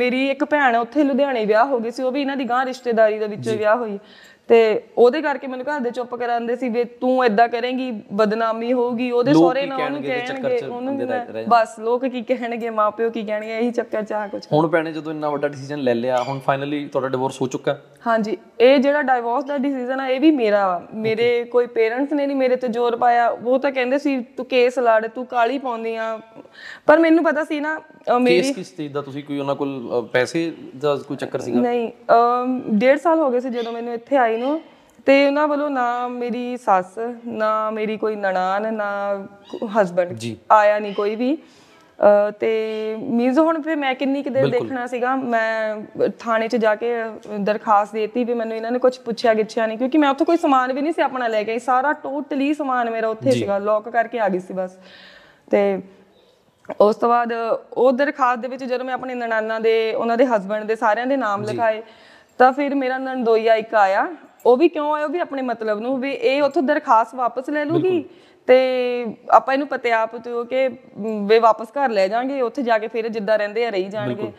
ਮੇਰੀ ਇੱਕ ਭੈਣ ਉੱਥੇ ਲੁਧਿਆਣੇ ਵਿਆਹ ਹੋ ਗਈ ਸੀ ਉਹ ਵੀ ਇਹਨਾਂ ਦੀ ਗਾਂ ਰਿਸ਼ਤੇਦਾਰੀ ਦੇ ਵਿੱਚ ਵਿਆਹ ਹੋਈ ਤੇ ਉਹਦੇ ਕਰਕੇ ਮੈਨੂੰ ਘਰ ਦੇ ਚੁੱਪ ਕਰਾਉਂਦੇ ਸੀ ਵੀ ਤੂੰ ਐਦਾਂ ਕਰੇਂਗੀ ਬਦਨਾਮੀ ਹੋਊਗੀ ਉਹਦੇ ਸਹੁਰੇ ਨਾਲ ਉਹਨੂੰ ਕਹਿਣਗੇ ਉਹਨੂੰ ਬਸ ਲੋਕ ਕੀ ਕਹਿਣਗੇ ਮਾਪਿਓ ਕੀ ਕਹਿਣਗੇ ਇਹੀ ਚੱਕਰ ਚਾਹ ਕੁਝ ਹੁਣ ਪੈਣੇ ਜਦੋਂ ਇੰਨਾ ਵੱਡਾ ਡਿਸੀਜਨ ਲੈ ਲਿਆ ਹੁਣ ਫਾਈਨਲੀ ਤੁਹਾਡਾ ਡਿਵੋਰਸ ਹੋ ਚੁੱਕਾ ਹਾਂਜੀ ਇਹ ਜਿਹੜਾ ਡਾਈਵੋਰਸ ਦਾ ਡਿਸੀਜਨ ਆ ਇਹ ਵੀ ਮੇਰਾ ਵਾ ਮੇਰੇ ਕੋਈ ਪੇਰੈਂਟਸ ਨੇ ਨਹੀਂ ਮੇਰੇ ਤੇ ਜ਼ੋਰ ਪਾਇਆ ਉਹ ਤਾਂ ਕਹਿੰਦੇ ਸੀ ਤੂੰ ਕੇਸ ਲੜ ਤੂੰ ਕਾਲੀ ਪਾਉਂਦੀ ਆ ਪਰ ਮੈਨੂੰ ਪਤਾ ਸੀ ਨਾ ਮੇਰੀ ਕੇਸ ਕਿਸ ਤੇ ਦਾ ਤੁਸੀਂ ਕੋਈ ਉਹਨਾਂ ਕੋਲ ਪੈਸੇ ਦਾ ਕੋਈ ਚੱਕਰ ਸੀਗਾ ਨਹੀਂ 1.5 ਸਾਲ ਹੋ ਗਏ ਸੀ ਜਦੋਂ ਮੈਨੂੰ ਇੱਥੇ ਆਈ ਆਏ ਨੂੰ ਤੇ ਉਹਨਾਂ ਵੱਲੋਂ ਨਾ ਮੇਰੀ ਸੱਸ ਨਾ ਮੇਰੀ ਕੋਈ ਨਣਾਨ ਨਾ ਹਸਬੰਡ ਆਇਆ ਨਹੀਂ ਕੋਈ ਵੀ ਤੇ ਮੀਨਸ ਹੁਣ ਫਿਰ ਮੈਂ ਕਿੰਨੀ ਕਿ ਦੇਖਣਾ ਸੀਗਾ ਮੈਂ ਥਾਣੇ 'ਚ ਜਾ ਕੇ ਦਰਖਾਸਤ ਦਿੱਤੀ ਵੀ ਮੈਨੂੰ ਇਹਨਾਂ ਨੇ ਕੁਝ ਪੁੱਛਿਆ ਗਿੱਛਿਆ ਨਹੀਂ ਕਿਉਂਕਿ ਮੈਂ ਉੱਥੇ ਕੋਈ ਸਮਾਨ ਵੀ ਨਹੀਂ ਸੀ ਆਪਣਾ ਲੈ ਕੇ ਆਈ ਸਾਰਾ ਟੋਟਲੀ ਸਮਾਨ ਮੇਰਾ ਉੱਥੇ ਸੀਗਾ ਲੌਕ ਕਰਕੇ ਆ ਗਈ ਸੀ ਬਸ ਤੇ ਉਸ ਤੋਂ ਬਾਅਦ ਉਹ ਦਰਖਾਸਤ ਦੇ ਵਿੱਚ ਜਦੋਂ ਮੈਂ ਆਪਣੇ ਨਨਾਨਾ ਦੇ ਉਹਨਾਂ ਦੇ ਹਸਬੰਡ ਦੇ ਸਾਰਿਆਂ ਦੇ ਨਾਮ ਲਿਖਾਏ ਤਾਂ ਫਿਰ ਮੇਰਾ ਦੋਈਆ ਇੱਕ ਆਇਆ ਉਹ ਵੀ ਕਿਉਂ ਆਏ ਉਹ ਵੀ ਆਪਣੇ ਮਤਲਬ ਨੂੰ ਵੀ ਇਹ ਉਥੋਂ ਦਰਖਾਸਤ ਵਾਪਸ ਲੈ ਲੂਗੀ ਤੇ ਆਪਾਂ ਇਹਨੂੰ ਪਤਿਆਪ ਤੋਂ ਕਿ ਵੇ ਵਾਪਸ ਘਰ ਲੈ ਜਾਾਂਗੇ ਉੱਥੇ ਜਾ ਕੇ ਫਿਰ ਜਿੱਦਾਂ ਰਹਿੰਦੇ ਆ ਰਹੀ ਜਾਣਗੇ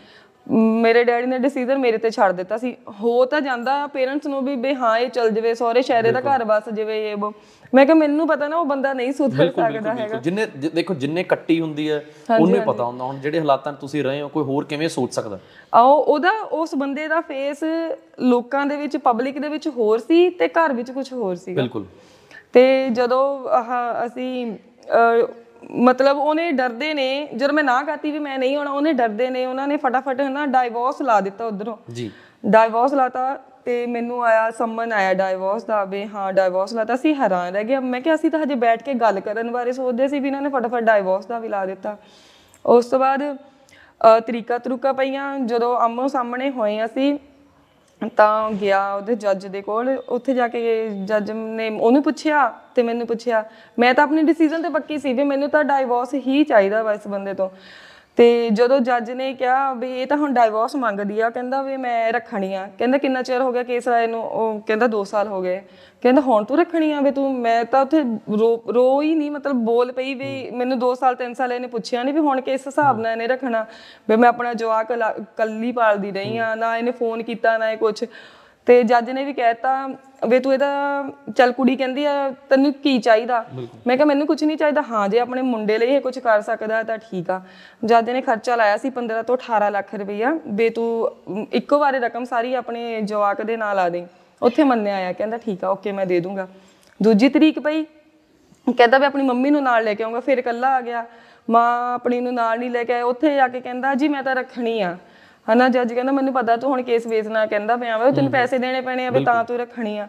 ਮੇਰੇ ਡੈਡੀ ਨੇ ਡਿਸੀਜਨ ਮੇਰੇ ਤੇ ਛੱਡ ਦਿੱਤਾ ਸੀ ਹੋ ਤਾਂ ਜਾਂਦਾ ਪੇਰੈਂਟਸ ਨੂੰ ਵੀ ਬਈ ਹਾਂ ਇਹ ਚੱਲ ਜਵੇ ਸਹੁਰੇ ਸ਼ਹਿਰੇ ਦਾ ਘਰ ਵਸ ਜਵੇ ਇਹ ਮੈਂ ਕਿਹਾ ਮੈਨੂੰ ਪਤਾ ਨਾ ਉਹ ਬੰਦਾ ਨਹੀਂ ਸੁਧਰ ਸਕਦਾ ਹੈਗਾ ਜਿੰਨੇ ਦੇਖੋ ਜਿੰਨੇ ਕੱਟੀ ਹੁੰਦੀ ਹੈ ਉਹਨੂੰ ਪਤਾ ਹੁੰਦਾ ਹੁਣ ਜਿਹੜੇ ਹਾਲਾਤਾਂ ਤੁਸੀਂ ਰਹੇ ਹੋ ਕੋਈ ਹੋਰ ਕਿਵੇਂ ਸੋਚ ਸਕਦਾ ਆਓ ਉਹਦਾ ਉਸ ਬੰਦੇ ਦਾ ਫੇਸ ਲੋਕਾਂ ਦੇ ਵਿੱਚ ਪਬਲਿਕ ਦੇ ਵਿੱਚ ਹੋਰ ਸੀ ਤੇ ਘਰ ਵਿੱਚ ਕੁਝ ਹੋਰ ਸੀਗਾ ਬਿਲਕੁਲ ਤੇ ਜਦੋਂ ਅਸੀਂ ਮਤਲਬ ਉਹਨੇ ਡਰਦੇ ਨੇ ਜਦ ਮੈਂ ਨਾ ਕਹਤੀ ਵੀ ਮੈਂ ਨਹੀਂ ਹੋਣਾ ਉਹਨੇ ਡਰਦੇ ਨੇ ਉਹਨਾਂ ਨੇ ਫਟਾਫਟ ਨਾ ਡਾਈਵੋਰਸ ਲਾ ਦਿੱਤਾ ਉਧਰੋਂ ਜੀ ਡਾਈਵੋਰਸ ਲਾਤਾ ਤੇ ਮੈਨੂੰ ਆਇਆ ਸੰਮਨ ਆਇਆ ਡਾਈਵੋਰਸ ਦਾ ਵੀ ਹਾਂ ਡਾਈਵੋਰਸ ਲਾਤਾ ਸੀ ਹੈਰਾਨ ਰਹਿ ਗਿਆ ਮੈਂ ਕਿਹਾ ਅਸੀਂ ਤਾਂ ਹਜੇ ਬੈਠ ਕੇ ਗੱਲ ਕਰਨ ਬਾਰੇ ਸੋਚਦੇ ਸੀ ਵੀ ਇਹਨਾਂ ਨੇ ਫਟਾਫਟ ਡਾਈਵੋਰਸ ਦਾ ਵੀ ਲਾ ਦਿੱਤਾ ਉਸ ਤੋਂ ਬਾਅਦ ਤਰੀਕਾ ਤਰੁਕਾ ਪਈਆਂ ਜਦੋਂ ਅੰਮੋ ਸਾਹਮਣੇ ਹੋਏ ਅਸੀਂ ਤਾਂ ਗਿਆ ਉਹਦੇ ਜੱਜ ਦੇ ਕੋਲ ਉੱਥੇ ਜਾ ਕੇ ਜੱਜ ਨੇ ਉਹਨੂੰ ਪੁੱਛਿਆ ਤੇ ਮੈਨੂੰ ਪੁੱਛਿਆ ਮੈਂ ਤਾਂ ਆਪਣੇ ਡਿਸੀਜਨ ਤੇ ਪੱਕੀ ਸੀ ਵੀ ਮੈਨੂੰ ਤਾਂ ਡਾਈਵੋਰਸ ਹੀ ਚਾਹੀਦਾ ਵਾ ਇਸ ਬੰਦੇ ਤੋਂ ਤੇ ਜਦੋਂ ਜੱਜ ਨੇ ਕਿਹਾ ਵੀ ਇਹ ਤਾਂ ਹੁਣ ਡਾਈਵੋਰਸ ਮੰਗਦੀ ਆ ਕਹਿੰਦਾ ਵੀ ਮੈਂ ਰੱਖਣੀ ਆ ਕਹਿੰਦਾ ਕਿੰਨਾ ਚਿਰ ਹੋ ਗਿਆ ਕੇਸ ਰਾਏ ਨੂੰ ਉਹ ਕਹਿੰਦਾ 2 ਸਾਲ ਹੋ ਗਏ ਕਹਿੰਦਾ ਹੁਣ ਤੂੰ ਰੱਖਣੀ ਆ ਵੀ ਤੂੰ ਮੈਂ ਤਾਂ ਉੱਥੇ ਰੋ ਹੀ ਨਹੀਂ ਮਤਲਬ ਬੋਲ ਪਈ ਵੀ ਮੈਨੂੰ 2 ਸਾਲ 3 ਸਾਲ ਇਹਨੇ ਪੁੱਛਿਆ ਨਹੀਂ ਵੀ ਹੁਣ ਕਿਸ ਹਿਸਾਬ ਨਾਲ ਇਹਨੇ ਰੱਖਣਾ ਵੀ ਮੈਂ ਆਪਣਾ ਜਵਾਕ ਕੱਲੀ ਪਾਲਦੀ ਰਹੀ ਆ ਨਾ ਇਹਨੇ ਫੋਨ ਕੀਤਾ ਨਾ ਇਹ ਕੁਝ ਤੇ ਜੱਜ ਨੇ ਵੀ ਕਹਿਤਾ ਵੇ ਤੂੰ ਇਹਦਾ ਚਲ ਕੁੜੀ ਕਹਿੰਦੀ ਆ ਤੈਨੂੰ ਕੀ ਚਾਹੀਦਾ ਮੈਂ ਕਿਹਾ ਮੈਨੂੰ ਕੁਝ ਨਹੀਂ ਚਾਹੀਦਾ ਹਾਂ ਜੇ ਆਪਣੇ ਮੁੰਡੇ ਲਈ ਇਹ ਕੁਝ ਕਰ ਸਕਦਾ ਤਾਂ ਠੀਕ ਆ ਜੱਜ ਨੇ ਖਰਚਾ ਲਾਇਆ ਸੀ 15 ਤੋਂ 18 ਲੱਖ ਰੁਪਈਆ ਵੇ ਤੂੰ ਇੱਕੋ ਵਾਰੇ ਰਕਮ ਸਾਰੀ ਆਪਣੇ ਜਵਾਕ ਦੇ ਨਾਲ ਆ ਦੇ ਉੱਥੇ ਮੰਨਿਆ ਆਇਆ ਕਹਿੰਦਾ ਠੀਕ ਆ ਓਕੇ ਮੈਂ ਦੇ ਦੂੰਗਾ ਦੂਜੀ ਤਰੀਕ ਪਈ ਕਹਿੰਦਾ ਵੀ ਆਪਣੀ ਮੰਮੀ ਨੂੰ ਨਾਲ ਲੈ ਕੇ ਆਉਂਗਾ ਫਿਰ ਇਕੱਲਾ ਆ ਗਿਆ ਮਾਂ ਆਪਣੀ ਨੂੰ ਨਾਲ ਨਹੀਂ ਲੈ ਕੇ ਆਇਆ ਉੱਥੇ ਜਾ ਕੇ ਕਹਿੰਦਾ ਜੀ ਮੈਂ ਤਾਂ ਰੱਖਣੀ ਆ ਹਨਾ ਜੱਜ ਕਹਿੰਦਾ ਮੈਨੂੰ ਪਤਾ ਤੂੰ ਹੁਣ ਕੇਸ ਵੇਚਣਾ ਕਹਿੰਦਾ ਪਿਆ ਵਾ ਤੈਨੂੰ ਪੈਸੇ ਦੇਣੇ ਪੈਣੇ ਆ ਵੀ ਤਾਂ ਤੂੰ ਰੱਖਣੀ ਆ